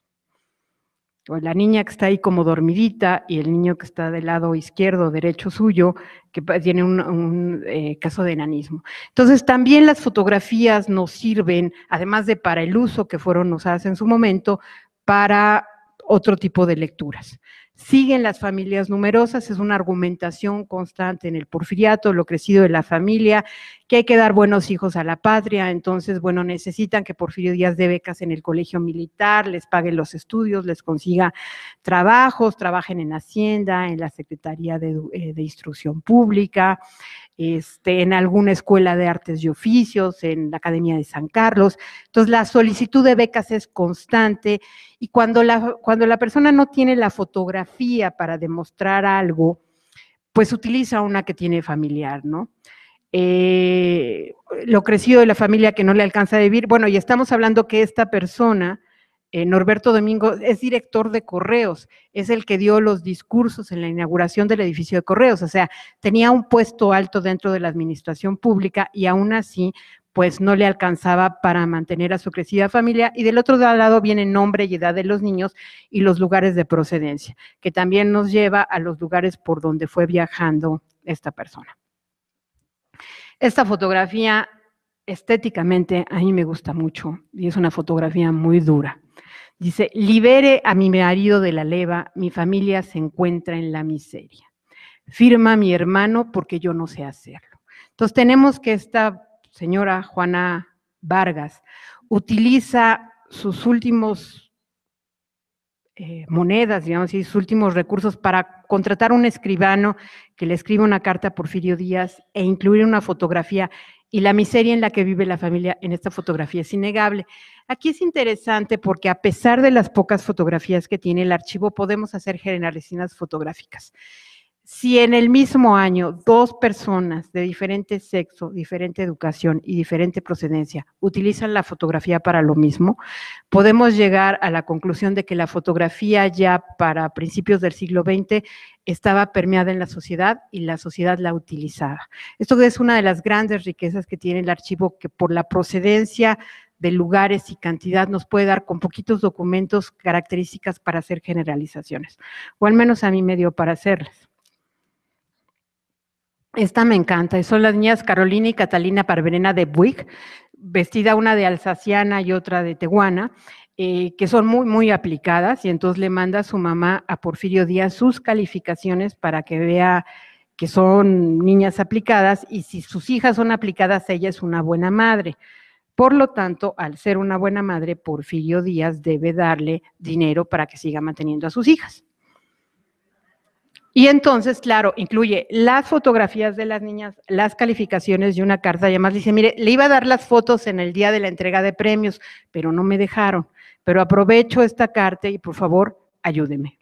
La niña que está ahí como dormidita y el niño que está del lado izquierdo, derecho suyo, que tiene un, eh, caso de enanismo. Entonces, también las fotografías nos sirven, además de para el uso que fueron usadas en su momento, para otro tipo de lecturas. Siguen las familias numerosas, es una argumentación constante en el porfiriato, lo crecido de la familia, que hay que dar buenos hijos a la patria, entonces, bueno, necesitan que Porfirio Díaz dé becas en el colegio militar, les pague los estudios, les consiga trabajos, trabajen en Hacienda, en la Secretaría de, eh, de Instrucción Pública, este, en alguna escuela de artes y oficios, en la Academia de San Carlos. Entonces, la solicitud de becas es constante y cuando la, cuando la persona no tiene la fotografía para demostrar algo, pues utiliza una que tiene familiar, ¿no? Eh, lo crecido de la familia que no le alcanza a vivir. Bueno, y estamos hablando que esta persona eh, Norberto Domingo es director de correos, es el que dio los discursos en la inauguración del edificio de correos, o sea, tenía un puesto alto dentro de la administración pública y aún así pues no le alcanzaba para mantener a su crecida familia y del otro lado viene nombre y edad de los niños y los lugares de procedencia, que también nos lleva a los lugares por donde fue viajando esta persona. Esta fotografía estéticamente a mí me gusta mucho y es una fotografía muy dura. Dice, libere a mi marido de la leva, mi familia se encuentra en la miseria. Firma mi hermano porque yo no sé hacerlo. Entonces tenemos que esta señora Juana Vargas utiliza sus últimos eh, monedas, digamos así, sus últimos recursos para contratar un escribano que le escriba una carta a Porfirio Díaz e incluir una fotografía y la miseria en la que vive la familia en esta fotografía es innegable. Aquí es interesante porque a pesar de las pocas fotografías que tiene el archivo, podemos hacer generalizinas fotográficas. Si en el mismo año dos personas de diferente sexo, diferente educación y diferente procedencia utilizan la fotografía para lo mismo, podemos llegar a la conclusión de que la fotografía ya para principios del siglo XX estaba permeada en la sociedad y la sociedad la utilizaba. Esto es una de las grandes riquezas que tiene el archivo, que por la procedencia de lugares y cantidad nos puede dar con poquitos documentos características para hacer generalizaciones, o al menos a mí me dio para hacerlas. Esta me encanta. Son las niñas Carolina y Catalina Parverena de Buick, vestida una de alsaciana y otra de tehuana, eh, que son muy, muy aplicadas. Y entonces le manda a su mamá, a Porfirio Díaz, sus calificaciones para que vea que son niñas aplicadas. Y si sus hijas son aplicadas, ella es una buena madre. Por lo tanto, al ser una buena madre, Porfirio Díaz debe darle dinero para que siga manteniendo a sus hijas. Y entonces, claro, incluye las fotografías de las niñas, las calificaciones y una carta. Y además dice, mire, le iba a dar las fotos en el día de la entrega de premios, pero no me dejaron. Pero aprovecho esta carta y por favor, ayúdeme.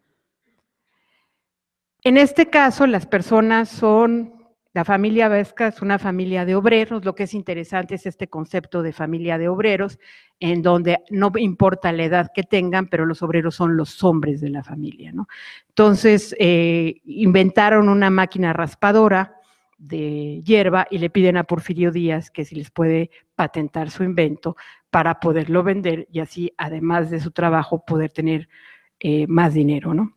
En este caso, las personas son la familia Vesca es una familia de obreros. Lo que es interesante es este concepto de familia de obreros, en donde no importa la edad que tengan, pero los obreros son los hombres de la familia. ¿no? Entonces, eh, inventaron una máquina raspadora de hierba y le piden a Porfirio Díaz que si les puede patentar su invento para poderlo vender y así, además de su trabajo, poder tener eh, más dinero. ¿no?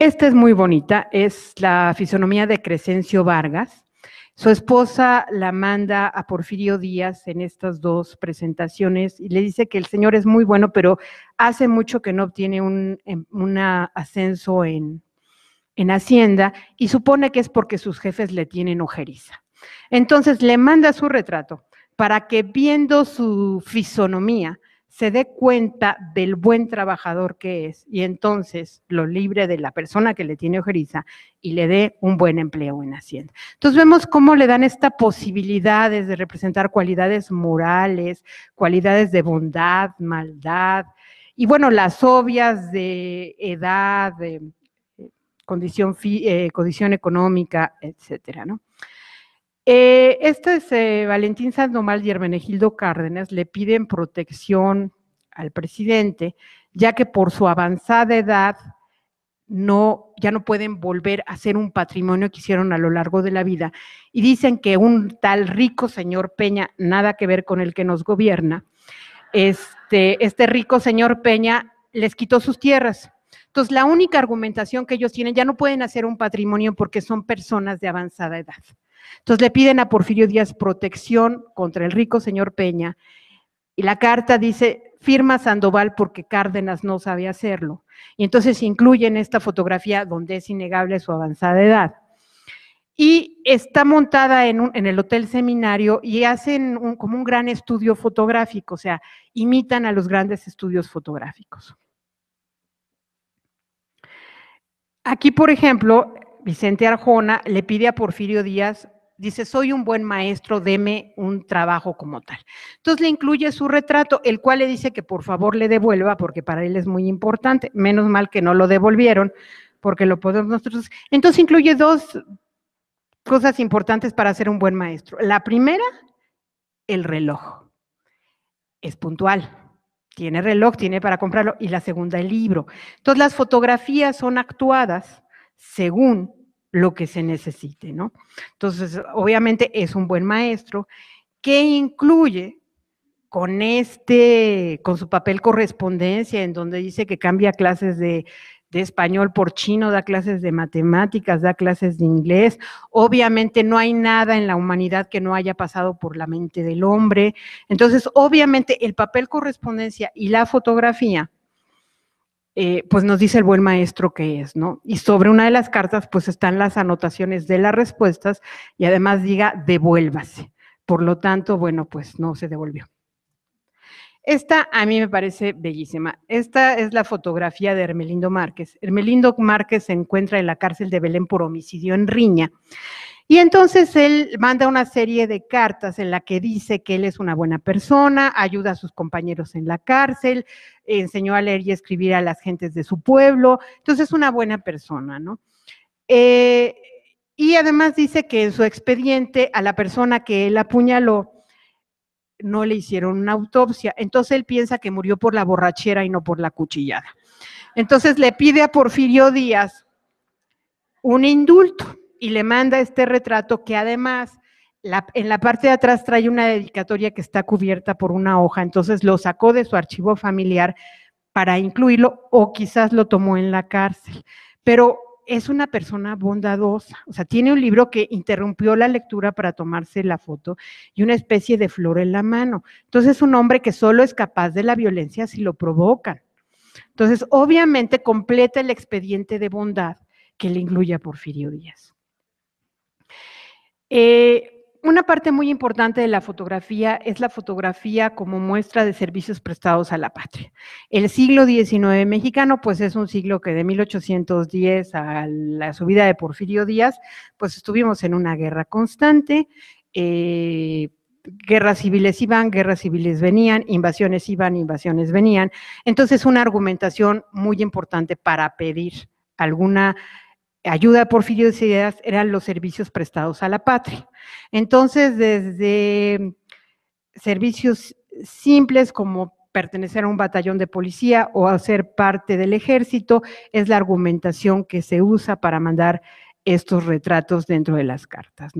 Esta es muy bonita, es la fisonomía de Crescencio Vargas. Su esposa la manda a Porfirio Díaz en estas dos presentaciones y le dice que el señor es muy bueno, pero hace mucho que no obtiene un em, ascenso en Hacienda y supone que es porque sus jefes le tienen ojeriza. Entonces le manda su retrato para que viendo su fisonomía, se dé cuenta del buen trabajador que es y entonces lo libre de la persona que le tiene ojeriza y le dé un buen empleo en Hacienda. Entonces vemos cómo le dan estas posibilidades de representar cualidades morales, cualidades de bondad, maldad, y bueno, las obvias de edad, eh, condición, eh, condición económica, etcétera, ¿no? Eh, este es eh, Valentín Sandoval y Hermenegildo Cárdenas le piden protección al presidente, ya que por su avanzada edad no, ya no pueden volver a hacer un patrimonio que hicieron a lo largo de la vida. Y dicen que un tal rico señor Peña, nada que ver con el que nos gobierna, este, este rico señor Peña les quitó sus tierras. Entonces, la única argumentación que ellos tienen, ya no pueden hacer un patrimonio porque son personas de avanzada edad. Entonces le piden a Porfirio Díaz protección contra el rico señor Peña. Y la carta dice, firma Sandoval porque Cárdenas no sabe hacerlo. Y entonces incluyen esta fotografía donde es innegable su avanzada edad. Y está montada en, en el Hotel Seminario y hacen como un gran estudio fotográfico, o sea, imitan a los grandes estudios fotográficos. Aquí, por ejemplo, Vicente Arjona le pide a Porfirio Díaz dice, soy un buen maestro, deme un trabajo como tal. Entonces le incluye su retrato, el cual le dice que por favor le devuelva, porque para él es muy importante. Menos mal que no lo devolvieron, porque lo podemos nosotros. Entonces incluye dos cosas importantes para ser un buen maestro. La primera, el reloj. Es puntual. Tiene reloj, tiene para comprarlo. Y la segunda, el libro. Entonces las fotografías son actuadas según lo que se necesite, ¿no? Entonces, obviamente es un buen maestro que incluye con este, con su papel correspondencia, en donde dice que cambia clases de, de español por chino, da clases de matemáticas, da clases de inglés. Obviamente no hay nada en la humanidad que no haya pasado por la mente del hombre. Entonces, obviamente el papel correspondencia y la fotografía eh, pues nos dice el buen maestro que es, ¿no? Y sobre una de las cartas, pues están las anotaciones de las respuestas y además diga devuélvase. Por lo tanto, bueno, pues no se devolvió. Esta a mí me parece bellísima. Esta es la fotografía de Hermelindo Márquez. Hermelindo Márquez se encuentra en la cárcel de Belén por homicidio en riña y entonces él manda una serie de cartas en la que dice que él es una buena persona, ayuda a sus compañeros en la cárcel, enseñó a leer y escribir a las gentes de su pueblo, entonces es una buena persona, ¿no? Eh, y además dice que en su expediente a la persona que él apuñaló no le hicieron una autopsia, entonces él piensa que murió por la borrachera y no por la cuchillada. Entonces le pide a Porfirio Díaz un indulto y le manda este retrato que además en la parte de atrás trae una dedicatoria que está cubierta por una hoja, entonces lo sacó de su archivo familiar para incluirlo o quizás lo tomó en la cárcel. Pero es una persona bondadosa, o sea, tiene un libro que interrumpió la lectura para tomarse la foto y una especie de flor en la mano. Entonces es un hombre que solo es capaz de la violencia si lo provocan. Entonces, obviamente completa el expediente de bondad que le incluye a Porfirio Díaz. Eh, una parte muy importante de la fotografía es la fotografía como muestra de servicios prestados a la patria. El siglo XIX mexicano, pues es un siglo que de 1810 a la subida de Porfirio Díaz, pues estuvimos en una guerra constante. Eh, guerras civiles iban, guerras civiles venían, invasiones iban, invasiones venían. Entonces, una argumentación muy importante para pedir alguna ayuda a Porfirio Díaz eran los servicios prestados a la patria. Entonces, desde servicios simples como pertenecer a un batallón de policía o hacer parte del ejército, es la argumentación que se usa para mandar estos retratos dentro de las cartas,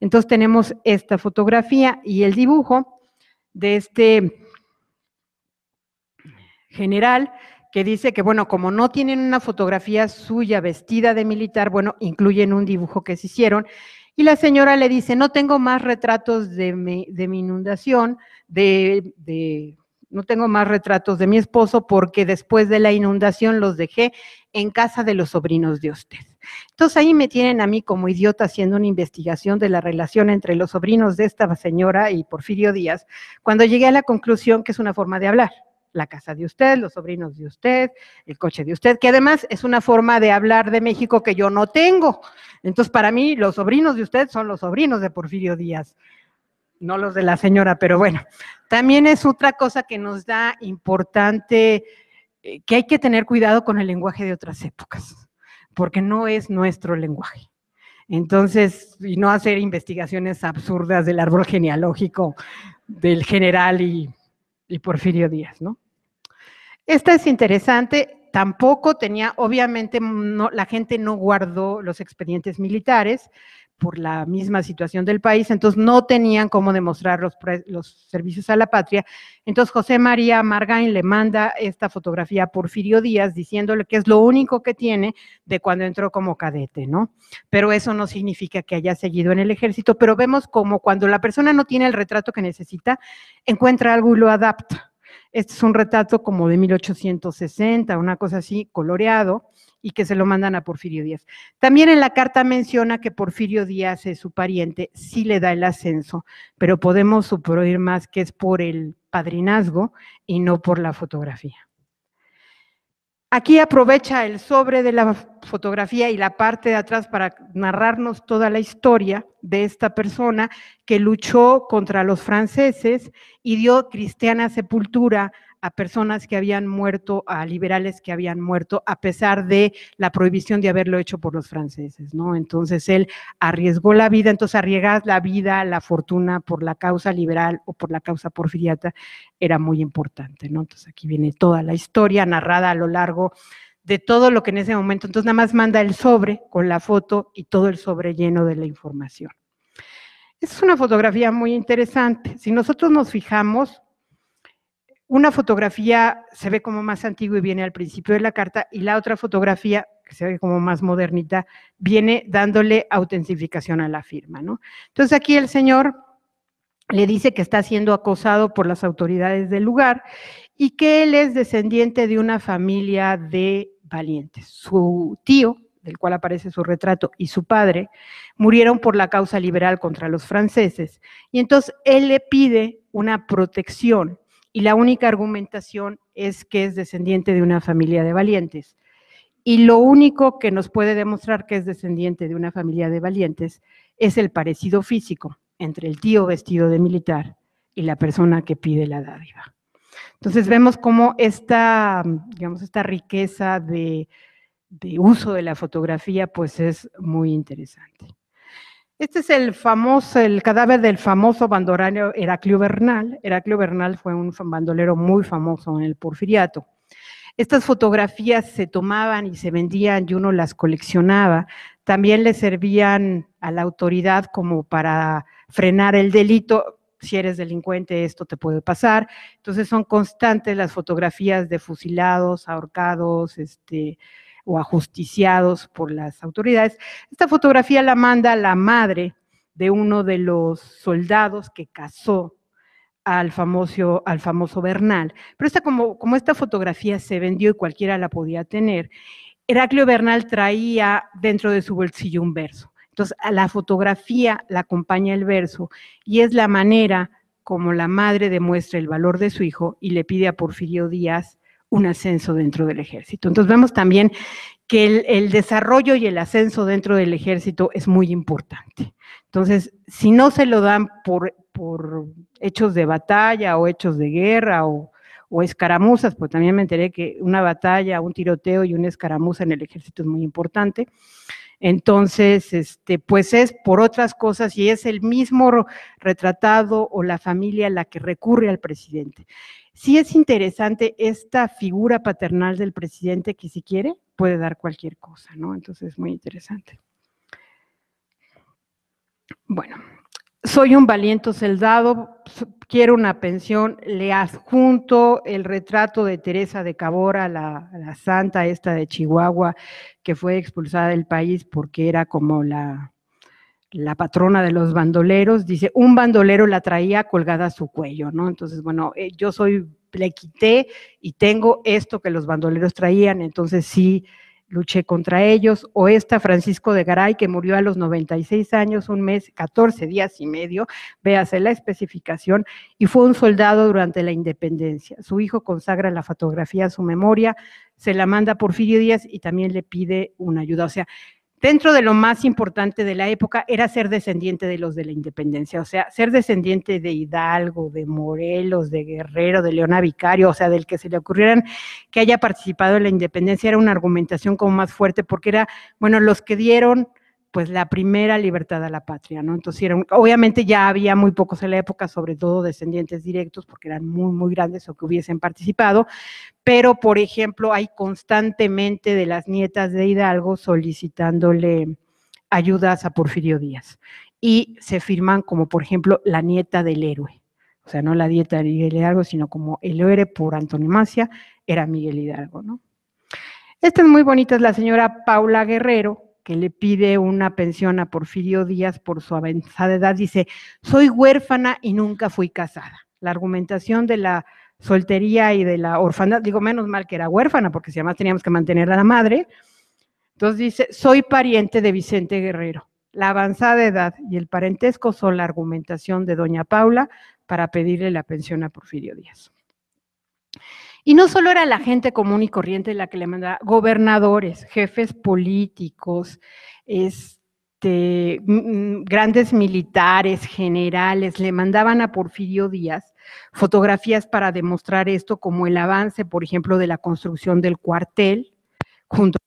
Entonces tenemos esta fotografía y el dibujo de este general que dice que, bueno, como no tienen una fotografía suya vestida de militar, bueno, incluyen un dibujo que se hicieron. Y la señora le dice, no tengo más retratos de mi, inundación, de, no tengo más retratos de mi esposo porque después de la inundación los dejé en casa de los sobrinos de usted. Entonces ahí me tienen a mí como idiota haciendo una investigación de la relación entre los sobrinos de esta señora y Porfirio Díaz, cuando llegué a la conclusión que es una forma de hablar la casa de usted, los sobrinos de usted, el coche de usted, que además es una forma de hablar de México que yo no tengo. Entonces, para mí, los sobrinos de usted son los sobrinos de Porfirio Díaz, no los de la señora, pero bueno, también es otra cosa que nos da importante, eh, que hay que tener cuidado con el lenguaje de otras épocas, porque no es nuestro lenguaje. Entonces, y no hacer investigaciones absurdas del árbol genealógico del general y, y Porfirio Díaz, ¿no? Esta es interesante, tampoco tenía, obviamente no, la gente no guardó los expedientes militares por la misma situación del país, entonces no tenían cómo demostrar los, servicios a la patria. Entonces José María Margain le manda esta fotografía a Porfirio Díaz diciéndole que es lo único que tiene de cuando entró como cadete, ¿no? Pero eso no significa que haya seguido en el ejército, pero vemos como cuando la persona no tiene el retrato que necesita, encuentra algo y lo adapta. Este es un retrato como de 1860, una cosa así, coloreado, y que se lo mandan a Porfirio Díaz. También en la carta menciona que Porfirio Díaz es su pariente, sí le da el ascenso, pero podemos suponer más que es por el padrinazgo y no por la fotografía. Aquí aprovecha el sobre de la fotografía y la parte de atrás para narrarnos toda la historia de esta persona que luchó contra los franceses y dio cristiana sepultura a personas que habían muerto, a liberales que habían muerto, a pesar de la prohibición de haberlo hecho por los franceses, ¿no? Entonces él arriesgó la vida, entonces arriesgar la vida, la fortuna por la causa liberal o por la causa porfiriata era muy importante, ¿no? Entonces aquí viene toda la historia narrada a lo largo de todo lo que en ese momento, entonces nada más manda el sobre con la foto y todo el sobre lleno de la información. Es una fotografía muy interesante. Si nosotros nos fijamos, una fotografía se ve como más antigua y viene al principio de la carta y la otra fotografía, que se ve como más modernita, viene dándole autentificación a la firma, ¿no? Entonces aquí el señor le dice que está siendo acosado por las autoridades del lugar y que él es descendiente de una familia de valientes. Su tío, del cual aparece su retrato, y su padre murieron por la causa liberal contra los franceses. Y entonces él le pide una protección y la única argumentación es que es descendiente de una familia de valientes. Y lo único que nos puede demostrar que es descendiente de una familia de valientes es el parecido físico entre el tío vestido de militar y la persona que pide la dádiva. Entonces vemos cómo esta, digamos, esta riqueza de, uso de la fotografía pues es muy interesante. Este es el famoso, el cadáver del famoso bandolero Heraclio Bernal. Heraclio Bernal fue un bandolero muy famoso en el Porfiriato. Estas fotografías se tomaban y se vendían y uno las coleccionaba. También le servían a la autoridad como para frenar el delito. Si eres delincuente, esto te puede pasar. Entonces son constantes las fotografías de fusilados, ahorcados, este, o ajusticiados por las autoridades. Esta fotografía la manda la madre de uno de los soldados que casó al famoso, al famoso Bernal. Pero esta, como, como esta fotografía se vendió y cualquiera la podía tener, Heraclio Bernal traía dentro de su bolsillo un verso. Entonces, a la fotografía la acompaña el verso y es la manera como la madre demuestra el valor de su hijo y le pide a Porfirio Díaz un ascenso dentro del ejército. Entonces vemos también que el, desarrollo y el ascenso dentro del ejército es muy importante. Entonces, si no se lo dan por, por hechos de batalla o hechos de guerra o, o escaramuzas, pues también me enteré que una batalla, un tiroteo y una escaramuza en el ejército es muy importante. Entonces, este, pues es por otras cosas y es el mismo retratado o la familia la que recurre al presidente. Sí es interesante esta figura paternal del presidente que si quiere puede dar cualquier cosa, ¿no? Entonces es muy interesante. Bueno, soy un valiente soldado, quiero una pensión, le adjunto el retrato de Teresa de Cabora, la santa esta de Chihuahua, que fue expulsada del país porque era como la, la patrona de los bandoleros, dice, un bandolero la traía colgada a su cuello, ¿no? Entonces, bueno, eh, yo soy, le quité y tengo esto que los bandoleros traían, entonces sí luché contra ellos, o esta Francisco de Garay, que murió a los 96 años, un mes, 14 días y medio, véase la especificación, y fue un soldado durante la independencia. Su hijo consagra la fotografía a su memoria, se la manda a Porfirio Díaz y también le pide una ayuda. O sea, dentro de lo más importante de la época era ser descendiente de los de la independencia, o sea, ser descendiente de Hidalgo, de Morelos, de Guerrero, de Leona Vicario, o sea, del que se le ocurrieran que haya participado en la independencia, era una argumentación como más fuerte porque era, bueno, los que dieron pues la primera libertad a la patria, ¿no? Entonces, obviamente ya había muy pocos en la época, sobre todo descendientes directos, porque eran muy, muy grandes o que hubiesen participado, pero, por ejemplo, hay constantemente de las nietas de Hidalgo solicitándole ayudas a Porfirio Díaz y se firman como, por ejemplo, la nieta del héroe. O sea, no la dieta de Miguel Hidalgo, sino como el héroe por antonomasia era Miguel Hidalgo, ¿no? Esta es muy bonita, es la señora Paula Guerrero, que le pide una pensión a Porfirio Díaz por su avanzada edad, dice, soy huérfana y nunca fui casada. La argumentación de la soltería y de la orfandad, digo, menos mal que era huérfana, porque si además teníamos que mantener a la madre. Entonces dice, soy pariente de Vicente Guerrero. La avanzada edad y el parentesco son la argumentación de doña Paula para pedirle la pensión a Porfirio Díaz. Y no solo era la gente común y corriente la que le mandaba, gobernadores, jefes políticos, este, mm, mm, grandes militares, generales, le mandaban a Porfirio Díaz fotografías para demostrar esto como el avance, por ejemplo, de la construcción del cuartel junto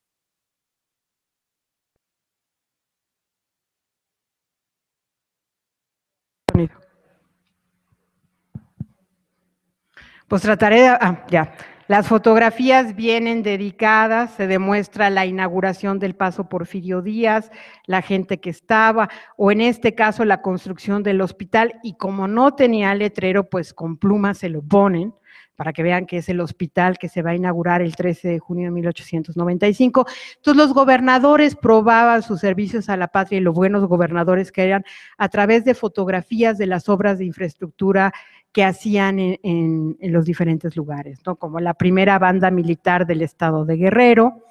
Pues trataré de... Ah, ya. Las fotografías vienen dedicadas, se demuestra la inauguración del paso Porfirio Díaz, la gente que estaba, o en este caso la construcción del hospital, y como no tenía letrero, pues con plumas se lo ponen para que vean que es el hospital que se va a inaugurar el 13 de junio de 1895. Entonces los gobernadores probaban sus servicios a la patria y los buenos gobernadores que eran a través de fotografías de las obras de infraestructura que hacían en, los diferentes lugares, ¿no? como la primera banda militar del estado de Guerrero,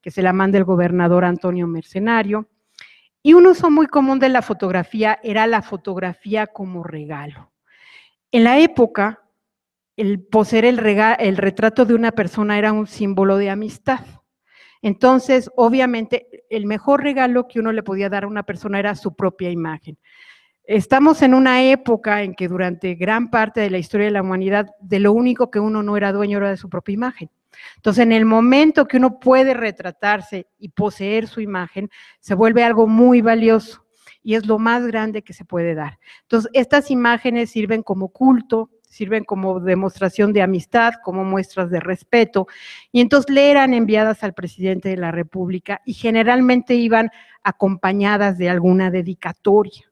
que se la manda el gobernador Antonio Mercenario. Y un uso muy común de la fotografía era la fotografía como regalo. En la época, el poseer el, el retrato de una persona era un símbolo de amistad. Entonces, obviamente, el mejor regalo que uno le podía dar a una persona era su propia imagen. Estamos en una época en que durante gran parte de la historia de la humanidad, de lo único que uno no era dueño era de su propia imagen. Entonces, en el momento que uno puede retratarse y poseer su imagen, se vuelve algo muy valioso y es lo más grande que se puede dar. Entonces, estas imágenes sirven como culto, sirven como demostración de amistad, como muestras de respeto, y entonces le eran enviadas al presidente de la República y generalmente iban acompañadas de alguna dedicatoria.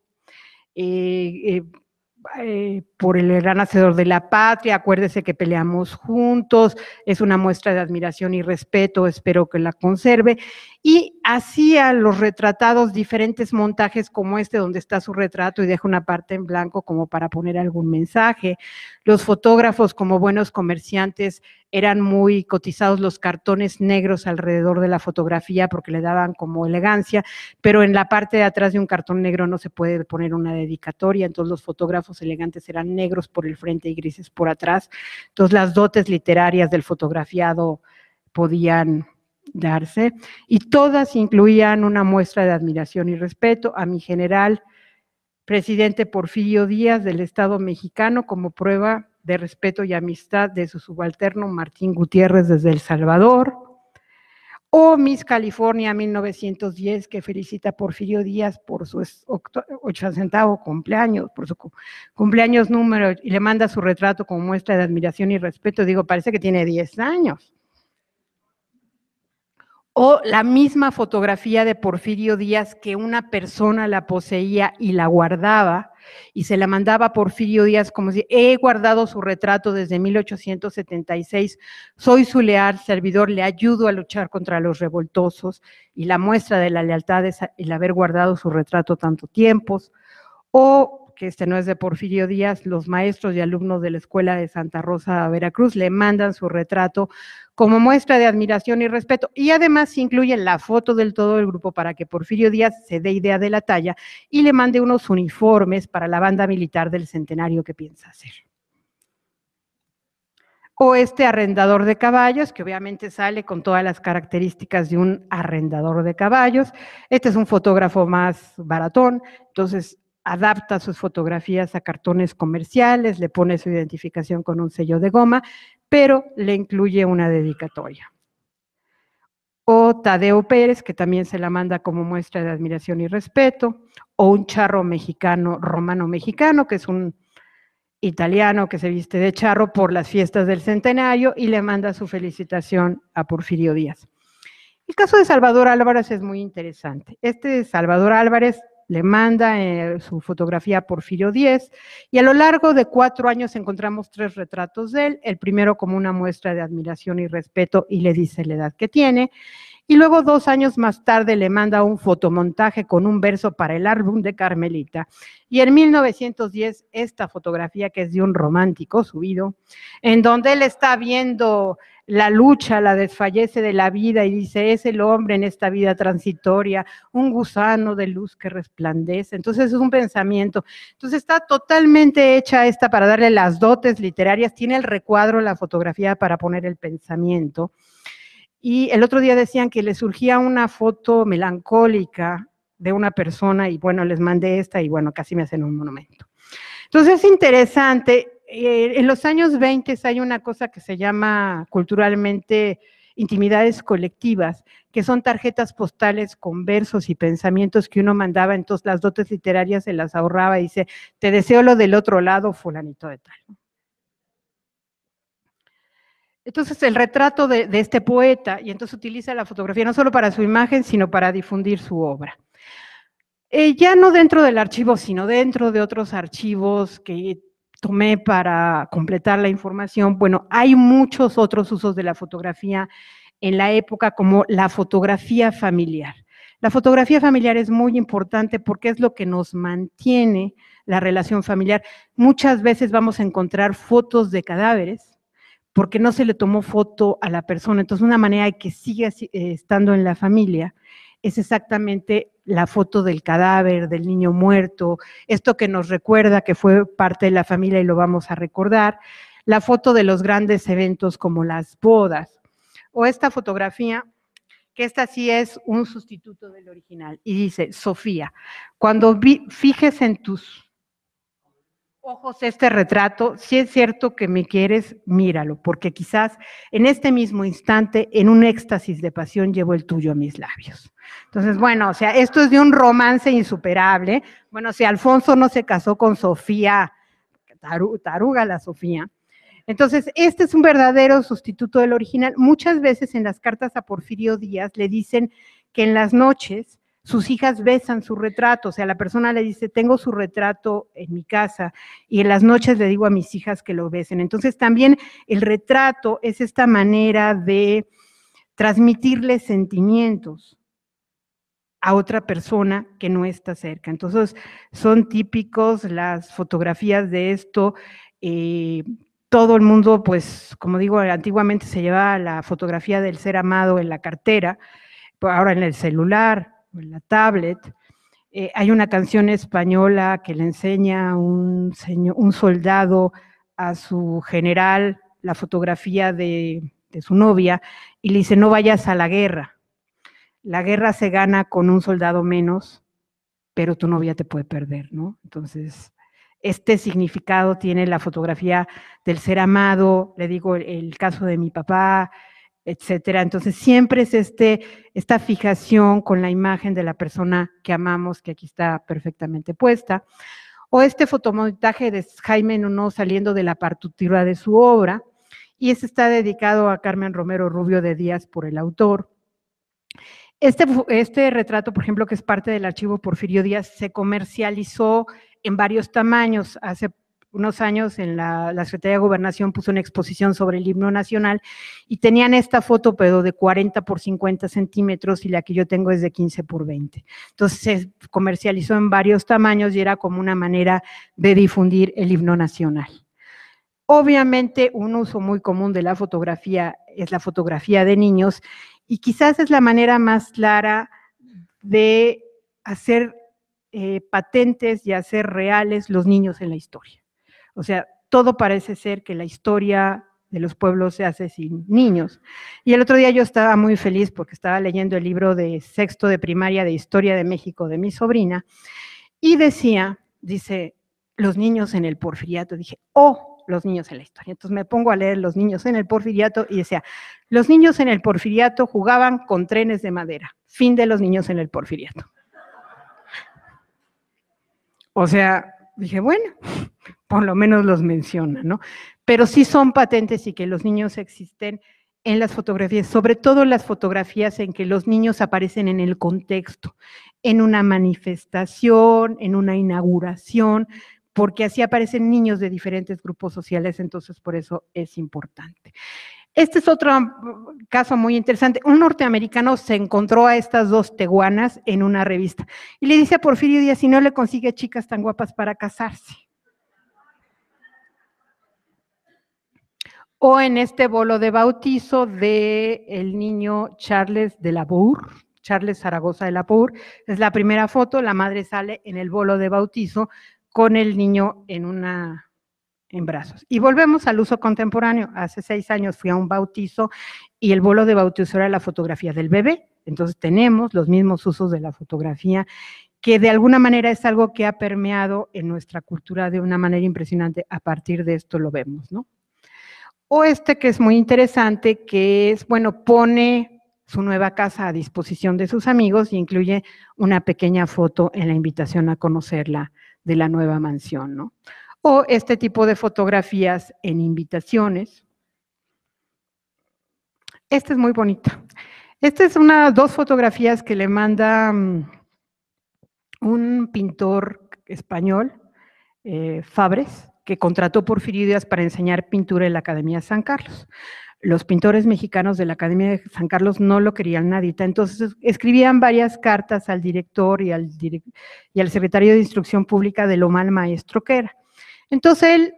Eh, eh, eh, por el gran hacedor de la patria, acuérdese que peleamos juntos, es una muestra de admiración y respeto, espero que la conserve y hacía los retratados diferentes montajes como este donde está su retrato y deja una parte en blanco como para poner algún mensaje. Los fotógrafos como buenos comerciantes eran muy cotizados los cartones negros alrededor de la fotografía porque le daban como elegancia, pero en la parte de atrás de un cartón negro no se puede poner una dedicatoria, entonces los fotógrafos elegantes eran negros por el frente y grises por atrás, entonces las dotes literarias del fotografiado podían darse, y todas incluían una muestra de admiración y respeto a mi general, presidente Porfirio Díaz del Estado mexicano, como prueba de respeto y amistad de su subalterno Martín Gutiérrez desde El Salvador, o Miss California 1910, que felicita a Porfirio Díaz por su centavos cumpleaños, por su cumpleaños número, y le manda su retrato como muestra de admiración y respeto. Digo, parece que tiene 10 años o la misma fotografía de Porfirio Díaz que una persona la poseía y la guardaba y se la mandaba a Porfirio Díaz como si he guardado su retrato desde 1876, soy su leal servidor, le ayudo a luchar contra los revoltosos y la muestra de la lealtad es el haber guardado su retrato tanto tiempos o que este no es de Porfirio Díaz, los maestros y alumnos de la Escuela de Santa Rosa, Veracruz, le mandan su retrato como muestra de admiración y respeto. Y además incluye la foto del todo el grupo para que Porfirio Díaz se dé idea de la talla y le mande unos uniformes para la banda militar del centenario que piensa hacer o este arrendador de caballos, que obviamente sale con todas las características de un arrendador de caballos. Este es un fotógrafo más baratón, entonces adapta sus fotografías a cartones comerciales, le pone su identificación con un sello de goma, pero le incluye una dedicatoria. O Tadeo Pérez, que también se la manda como muestra de admiración y respeto, o un charro mexicano, romano-mexicano, que es un italiano que se viste de charro por las fiestas del centenario y le manda su felicitación a Porfirio Díaz. El caso de Salvador Álvarez es muy interesante. Este Salvador Álvarez le manda eh, su fotografía por Porfirio Díez, y a lo largo de cuatro años encontramos tres retratos de él, el primero como una muestra de admiración y respeto y le dice la edad que tiene, y luego dos años más tarde le manda un fotomontaje con un verso para el álbum de Carmelita. Y en 1910 esta fotografía que es de un romántico subido, en donde él está viendo la lucha, la desfallece de la vida y dice, es el hombre en esta vida transitoria, un gusano de luz que resplandece. Entonces es un pensamiento. Entonces está totalmente hecha esta para darle las dotes literarias, tiene el recuadro, la fotografía para poner el pensamiento. Y el otro día decían que le surgía una foto melancólica de una persona y bueno, les mandé esta y bueno, casi me hacen un monumento. Entonces es interesante eh, en los años 20 hay una cosa que se llama culturalmente intimidades colectivas, que son tarjetas postales con versos y pensamientos que uno mandaba, entonces las dotes literarias se las ahorraba y dice, te deseo lo del otro lado, fulanito de tal. Entonces el retrato de, este poeta, y entonces utiliza la fotografía no solo para su imagen, sino para difundir su obra. Eh, ya no dentro del archivo, sino dentro de otros archivos que tomé para completar la información. Bueno, hay muchos otros usos de la fotografía en la época como la fotografía familiar. La fotografía familiar es muy importante porque es lo que nos mantiene la relación familiar. Muchas veces vamos a encontrar fotos de cadáveres porque no se le tomó foto a la persona. Entonces, una manera de que siga eh, estando en la familia es exactamente la foto del cadáver, del niño muerto, esto que nos recuerda que fue parte de la familia y lo vamos a recordar, la foto de los grandes eventos como las bodas, o esta fotografía, que esta sí es un sustituto del original, y dice, Sofía, cuando fijes en tus ojos este retrato, si es cierto que me quieres, míralo, porque quizás en este mismo instante, en un éxtasis de pasión, llevo el tuyo a mis labios. Entonces, bueno, o sea, esto es de un romance insuperable. Bueno, si Alfonso no se casó con Sofía, taruga la Sofía. Entonces, este es un verdadero sustituto del original. Muchas veces en las cartas a Porfirio Díaz le dicen que en las noches sus hijas besan su retrato, o sea, la persona le dice, tengo su retrato en mi casa y en las noches le digo a mis hijas que lo besen. Entonces también el retrato es esta manera de transmitirle sentimientos a otra persona que no está cerca. Entonces son típicos las fotografías de esto. Eh, todo el mundo, pues, como digo, antiguamente se llevaba la fotografía del ser amado en la cartera, ahora en el celular, en la tablet. Eh, hay una canción española que le enseña un, un soldado a su general la fotografía de, su novia y le dice, no vayas a la guerra. La guerra se gana con un soldado menos, pero tu novia te puede perder, ¿no? Entonces, este significado tiene la fotografía del ser amado, le digo el caso de mi papá, etcétera. Entonces siempre es este, esta fijación con la imagen de la persona que amamos, que aquí está perfectamente puesta. O este fotomontaje de Jaime Nuno saliendo de la partitura de su obra, y ese está dedicado a Carmen Romero Rubio de Díaz por el autor. Este, este retrato, por ejemplo, que es parte del archivo Porfirio Díaz, se comercializó en varios tamaños. Hace unos años en la, Secretaría de Gobernación puso una exposición sobre el himno nacional y tenían esta foto, pero de 40 por 50 centímetros y la que yo tengo es de 15 por 20. Entonces se comercializó en varios tamaños y era como una manera de difundir el himno nacional. Obviamente un uso muy común de la fotografía es la fotografía de niños y quizás es la manera más clara de hacer eh, patentes y hacer reales los niños en la historia. O sea, todo parece ser que la historia de los pueblos se hace sin niños. Y el otro día yo estaba muy feliz porque estaba leyendo el libro de sexto de primaria de Historia de México de mi sobrina y decía, dice, los niños en el porfiriato. Dije, oh, los niños en la historia. Entonces me pongo a leer los niños en el porfiriato y decía, los niños en el porfiriato jugaban con trenes de madera. Fin de los niños en el porfiriato. O sea, Dije, bueno, por lo menos los menciona, ¿no? Pero sí son patentes y que los niños existen en las fotografías, sobre todo las fotografías en que los niños aparecen en el contexto, en una manifestación, en una inauguración, porque así aparecen niños de diferentes grupos sociales, entonces por eso es importante. Este es otro caso muy interesante. Un norteamericano se encontró a estas dos teguanas en una revista y le dice a Porfirio Díaz si no le consigue chicas tan guapas para casarse. O en este bolo de bautizo de el niño Charles de la Bour, Charles Zaragoza de la Bour, es la primera foto, la madre sale en el bolo de bautizo con el niño en una en brazos. Y volvemos al uso contemporáneo. Hace seis años fui a un bautizo y el bolo de bautizo era la fotografía del bebé. Entonces tenemos los mismos usos de la fotografía, que de alguna manera es algo que ha permeado en nuestra cultura de una manera impresionante. A partir de esto lo vemos, ¿no? O este que es muy interesante, que es, bueno, pone su nueva casa a disposición de sus amigos y incluye una pequeña foto en la invitación a conocerla de la nueva mansión, ¿no? este tipo de fotografías en invitaciones. Esta es muy bonita. Esta es una, dos fotografías que le manda mm, un pintor español, eh, Fabres, que contrató Porfirio Díaz para enseñar pintura en la Academia de San Carlos. Los pintores mexicanos de la Academia de San Carlos no lo querían nadita, entonces escribían varias cartas al director y al, y al secretario de Instrucción Pública de lo mal maestro que era. Entonces él,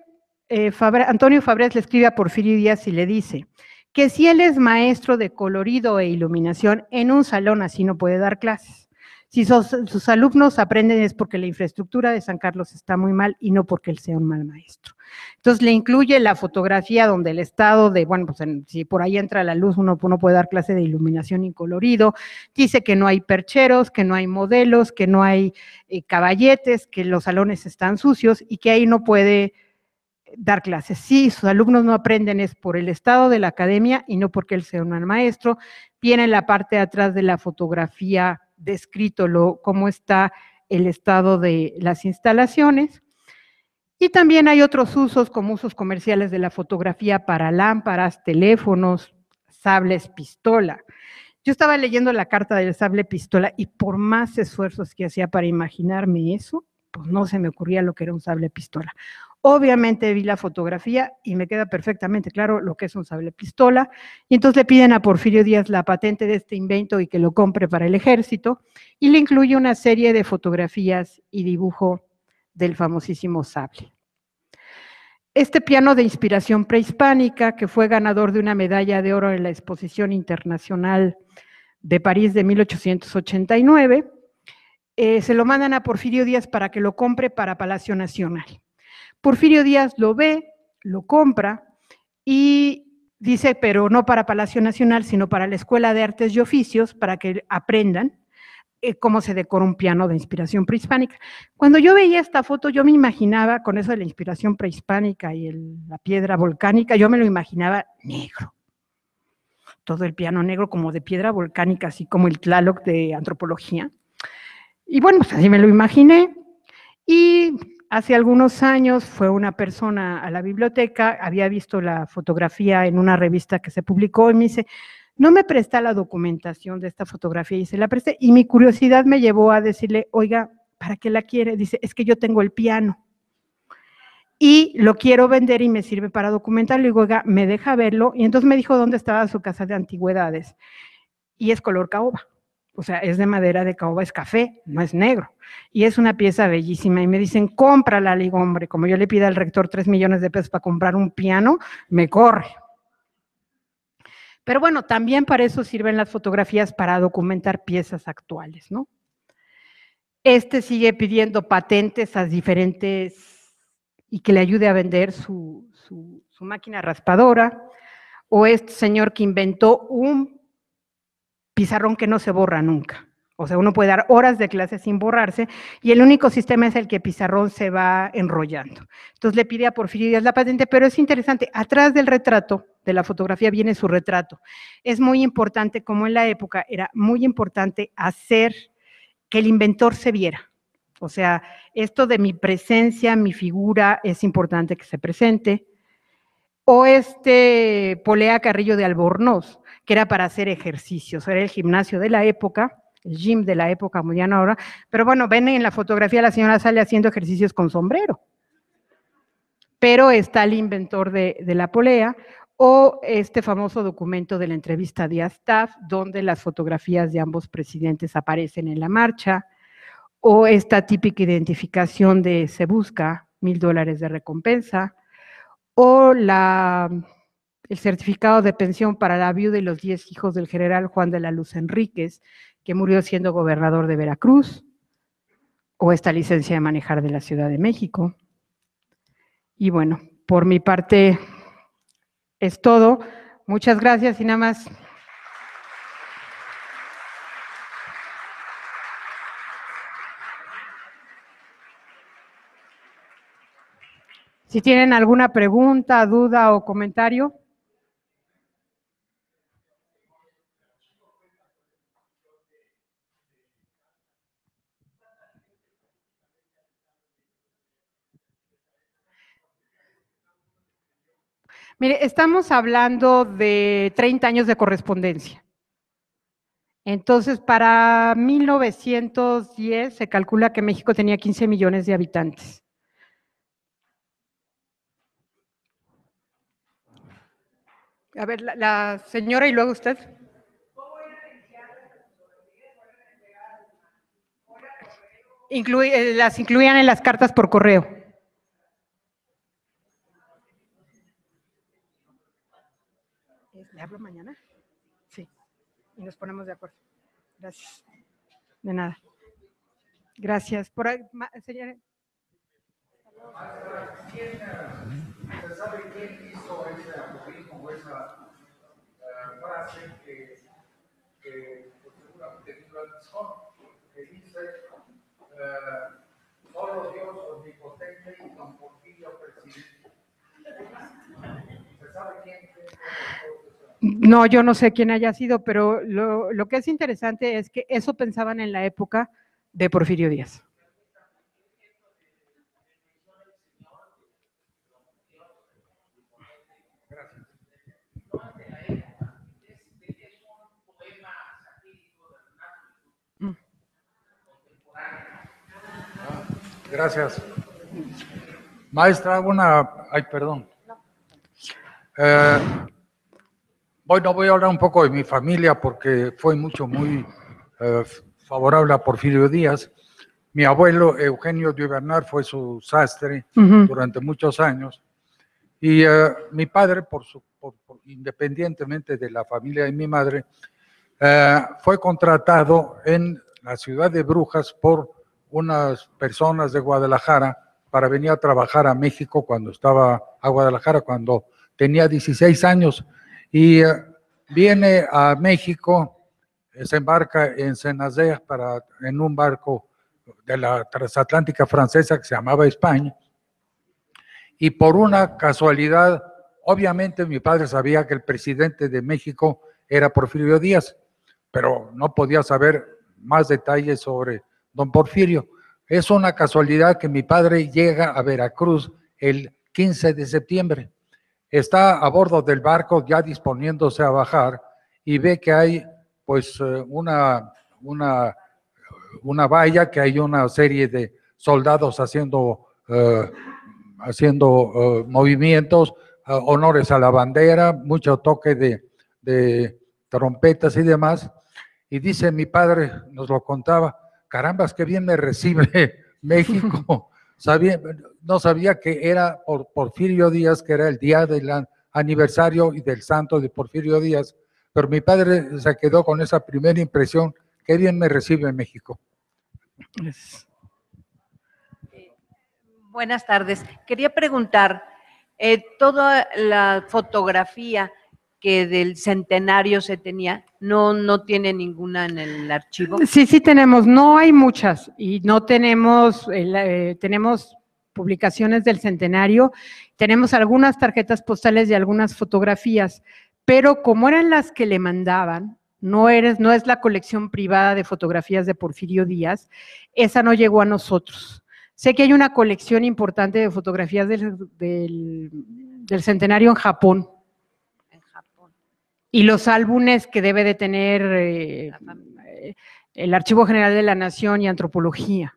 eh, Antonio Fabrés le escribe a Porfirio Díaz y le dice que si él es maestro de colorido e iluminación, en un salón así no puede dar clases. Si sus alumnos aprenden es porque la infraestructura de San Carlos está muy mal y no porque él sea un mal maestro. Entonces le incluye la fotografía donde el estado de, bueno, pues si por ahí entra la luz, uno, puede dar clase de iluminación y colorido. Dice que no hay percheros, que no hay modelos, que no hay eh, caballetes, que los salones están sucios y que ahí no puede eh, dar clases. Si sus alumnos no aprenden es por el estado de la academia y no porque él sea un mal maestro. Viene la parte de atrás de la fotografía descrito lo, cómo está el estado de las instalaciones. Y también hay otros usos como usos comerciales de la fotografía para lámparas, teléfonos, sables, pistola. Yo estaba leyendo la carta del sable pistola y por más esfuerzos que hacía para imaginarme eso, pues no se me ocurría lo que era un sable pistola. Obviamente vi la fotografía y me queda perfectamente claro lo que es un sable pistola. Y entonces le piden a Porfirio Díaz la patente de este invento y que lo compre para el ejército. Y le incluye una serie de fotografías y dibujo del famosísimo sable. Este piano de inspiración prehispánica, que fue ganador de una medalla de oro en la Exposición Internacional de París de 1889, eh, se lo mandan a Porfirio Díaz para que lo compre para Palacio Nacional. Porfirio Díaz lo ve, lo compra y dice, pero no para Palacio Nacional, sino para la Escuela de Artes y Oficios, para que aprendan eh, cómo se decora un piano de inspiración prehispánica. Cuando yo veía esta foto, yo me imaginaba, con eso de la inspiración prehispánica y la piedra volcánica, yo me lo imaginaba negro. Todo el piano negro como de piedra volcánica, así como el Tlaloc de antropología. Y bueno, pues así me lo imaginé. Y Hace algunos años fue una persona a la biblioteca, había visto la fotografía en una revista que se publicó y me dice, no me presta la documentación de esta fotografía y se la presté. Y mi curiosidad me llevó a decirle, oiga, ¿para qué la quiere? Dice, es que yo tengo el piano y lo quiero vender y me sirve para documentarlo. Y digo, oiga, me deja verlo. Y entonces me dijo dónde estaba su casa de antigüedades y es color caoba o sea, es de madera de caoba, es café, no es negro. Y es una pieza bellísima. Y me dicen, cómprala, le digo, hombre, como yo le pido al rector 3 millones de pesos para comprar un piano, me corre. Pero bueno, también para eso sirven las fotografías para documentar piezas actuales, ¿no? Este sigue pidiendo patentes a diferentes y que le ayude a vender su máquina raspadora. O este señor que inventó un pizarrón que no se borra nunca. O sea, uno puede dar horas de clase sin borrarse y el único sistema es el que Pizarrón se va enrollando. Entonces le pide a Porfirio Díaz la patente, pero es interesante, atrás del retrato, de la fotografía, viene su retrato. Es muy importante, como en la época, era muy importante hacer que el inventor se viera. O sea, esto de mi presencia, mi figura, es importante que se presente. O este Polea Carrillo de Albornoz que era para hacer ejercicios, era el gimnasio de la época, el gym de la época, muy ahora, pero bueno, ven en la fotografía la señora sale haciendo ejercicios con sombrero, pero está el inventor de, de la polea, o este famoso documento de la entrevista de Astaf, donde las fotografías de ambos presidentes aparecen en la marcha, o esta típica identificación de se busca mil dólares de recompensa, o la el certificado de pensión para la viuda y los diez hijos del general Juan de la Luz Enríquez, que murió siendo gobernador de Veracruz, o esta licencia de manejar de la Ciudad de México. Y bueno, por mi parte es todo. Muchas gracias y nada más. Si tienen alguna pregunta, duda o comentario. Mire, estamos hablando de 30 años de correspondencia. Entonces, para 1910 se calcula que México tenía 15 millones de habitantes. A ver, la, señora y luego usted. Incluye, eh, las incluían en las cartas por correo. hablo mañana? Sí. Y nos ponemos de acuerdo. Gracias. De nada. Gracias. Por ahí, señora. ¿Se sabe quién hizo ese algoritmo o esa frase que, que seguramente la que dice solo Dios omnipotente y con porfirio presidente? ¿Se sabe quién? quién no, yo no sé quién haya sido, pero lo, que es interesante es que eso pensaban en la época de Porfirio Díaz. Mm. Gracias. Maestra, una... Ay, perdón. Eh, no voy a hablar un poco de mi familia porque fue mucho, muy eh, favorable a Porfirio Díaz. Mi abuelo Eugenio Bernard, fue su sastre durante muchos años. Y eh, mi padre, por su, independientemente de la familia de mi madre, eh, fue contratado en la ciudad de Brujas por unas personas de Guadalajara para venir a trabajar a México cuando estaba a Guadalajara, cuando tenía 16 años y eh, viene a México, eh, se embarca en Cenaceas para en un barco de la transatlántica francesa que se llamaba España. Y por una casualidad, obviamente mi padre sabía que el presidente de México era Porfirio Díaz, pero no podía saber más detalles sobre don Porfirio. Es una casualidad que mi padre llega a Veracruz el 15 de septiembre está a bordo del barco ya disponiéndose a bajar y ve que hay pues eh, una, una, una valla, que hay una serie de soldados haciendo, eh, haciendo eh, movimientos, honores a la bandera, mucho toque de, de trompetas y demás. Y dice mi padre, nos lo contaba, carambas, qué bien me recibe México. no sabía que era por Porfirio Díaz, que era el día del aniversario y del santo de Porfirio Díaz, pero mi padre se quedó con esa primera impresión, qué bien me recibe en México. buenas tardes. Quería preguntar, eh, toda la fotografía que del centenario se tenía, no, no tiene ninguna en el archivo. Sí, sí tenemos, no hay muchas y no tenemos, eh, tenemos publicaciones del centenario, tenemos algunas tarjetas postales y algunas fotografías, pero como eran las que le mandaban, no, eres, no es la colección privada de fotografías de Porfirio Díaz, esa no llegó a nosotros. Sé que hay una colección importante de fotografías del centenario en Japón, y los álbumes que debe de tener eh, el Archivo General de la Nación y Antropología.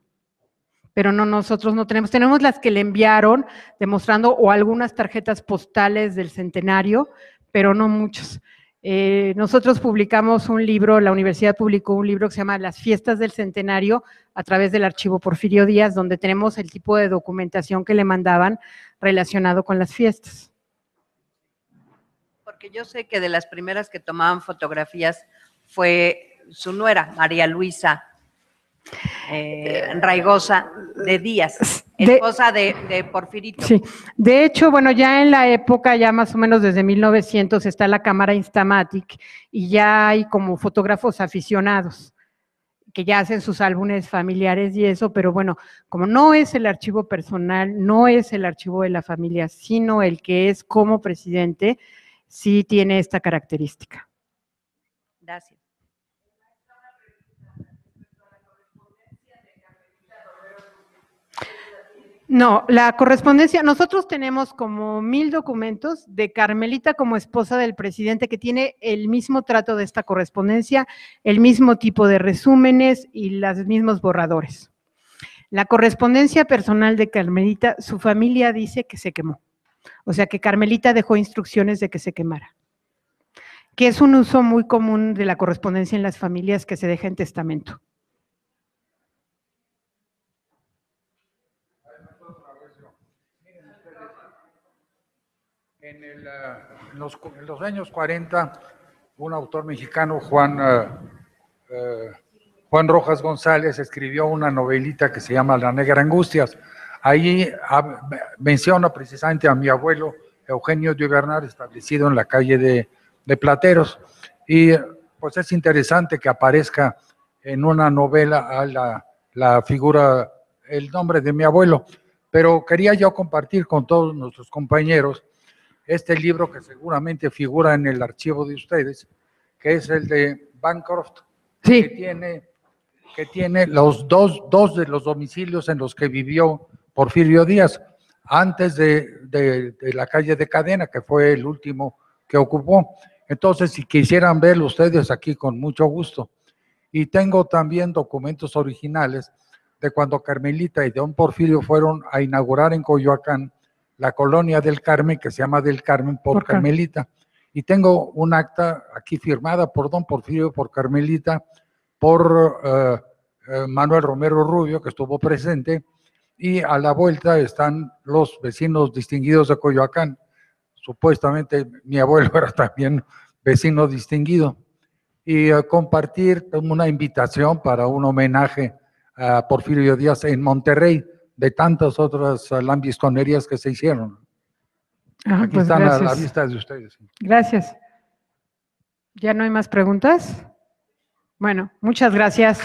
Pero no, nosotros no tenemos. Tenemos las que le enviaron demostrando o algunas tarjetas postales del centenario, pero no muchos. Eh, nosotros publicamos un libro, la universidad publicó un libro que se llama Las fiestas del centenario a través del archivo Porfirio Díaz, donde tenemos el tipo de documentación que le mandaban relacionado con las fiestas yo sé que de las primeras que tomaban fotografías fue su nuera, María Luisa eh, Raigosa de Díaz, esposa de, Porfirito. Sí, de hecho, bueno, ya en la época, ya más o menos desde 1900, está la cámara Instamatic y ya hay como fotógrafos aficionados que ya hacen sus álbumes familiares y eso, pero bueno, como no es el archivo personal, no es el archivo de la familia, sino el que es como presidente, sí tiene esta característica. Gracias. No, la correspondencia, nosotros tenemos como mil documentos de Carmelita como esposa del presidente que tiene el mismo trato de esta correspondencia, el mismo tipo de resúmenes y los mismos borradores. La correspondencia personal de Carmelita, su familia dice que se quemó. O sea que Carmelita dejó instrucciones de que se quemara, que es un uso muy común de la correspondencia en las familias que se deja en testamento. En, eh, los, años 40, un autor mexicano, Juan, eh, eh, Juan Rojas González, escribió una novelita que se llama La Negra Angustias. Ahí ah, menciono menciona precisamente a mi abuelo Eugenio de establecido en la calle de, Plateros. Y pues es interesante que aparezca en una novela a la, figura, el nombre de mi abuelo. Pero quería yo compartir con todos nuestros compañeros este libro que seguramente figura en el archivo de ustedes, que es el de Bancroft, que tiene, que tiene los dos, dos de los domicilios en los que vivió Porfirio Díaz, antes de, la calle de Cadena, que fue el último que ocupó. Entonces, si quisieran verlo ustedes aquí, con mucho gusto. Y tengo también documentos originales de cuando Carmelita y Don Porfirio fueron a inaugurar en Coyoacán la colonia del Carmen, que se llama del Carmen por, Carmelita. Y tengo un acta aquí firmada por Don Porfirio, por Carmelita, por eh, eh, Manuel Romero Rubio, que estuvo presente, y a la vuelta están los vecinos distinguidos de Coyoacán. Supuestamente mi abuelo era también vecino distinguido. Y eh, compartir una invitación para un homenaje a Porfirio Díaz en Monterrey, de tantas otras lambisconerías que se hicieron. Ah, Aquí pues están a la vista de ustedes. Gracias. ¿Ya no hay más preguntas? Bueno, muchas gracias.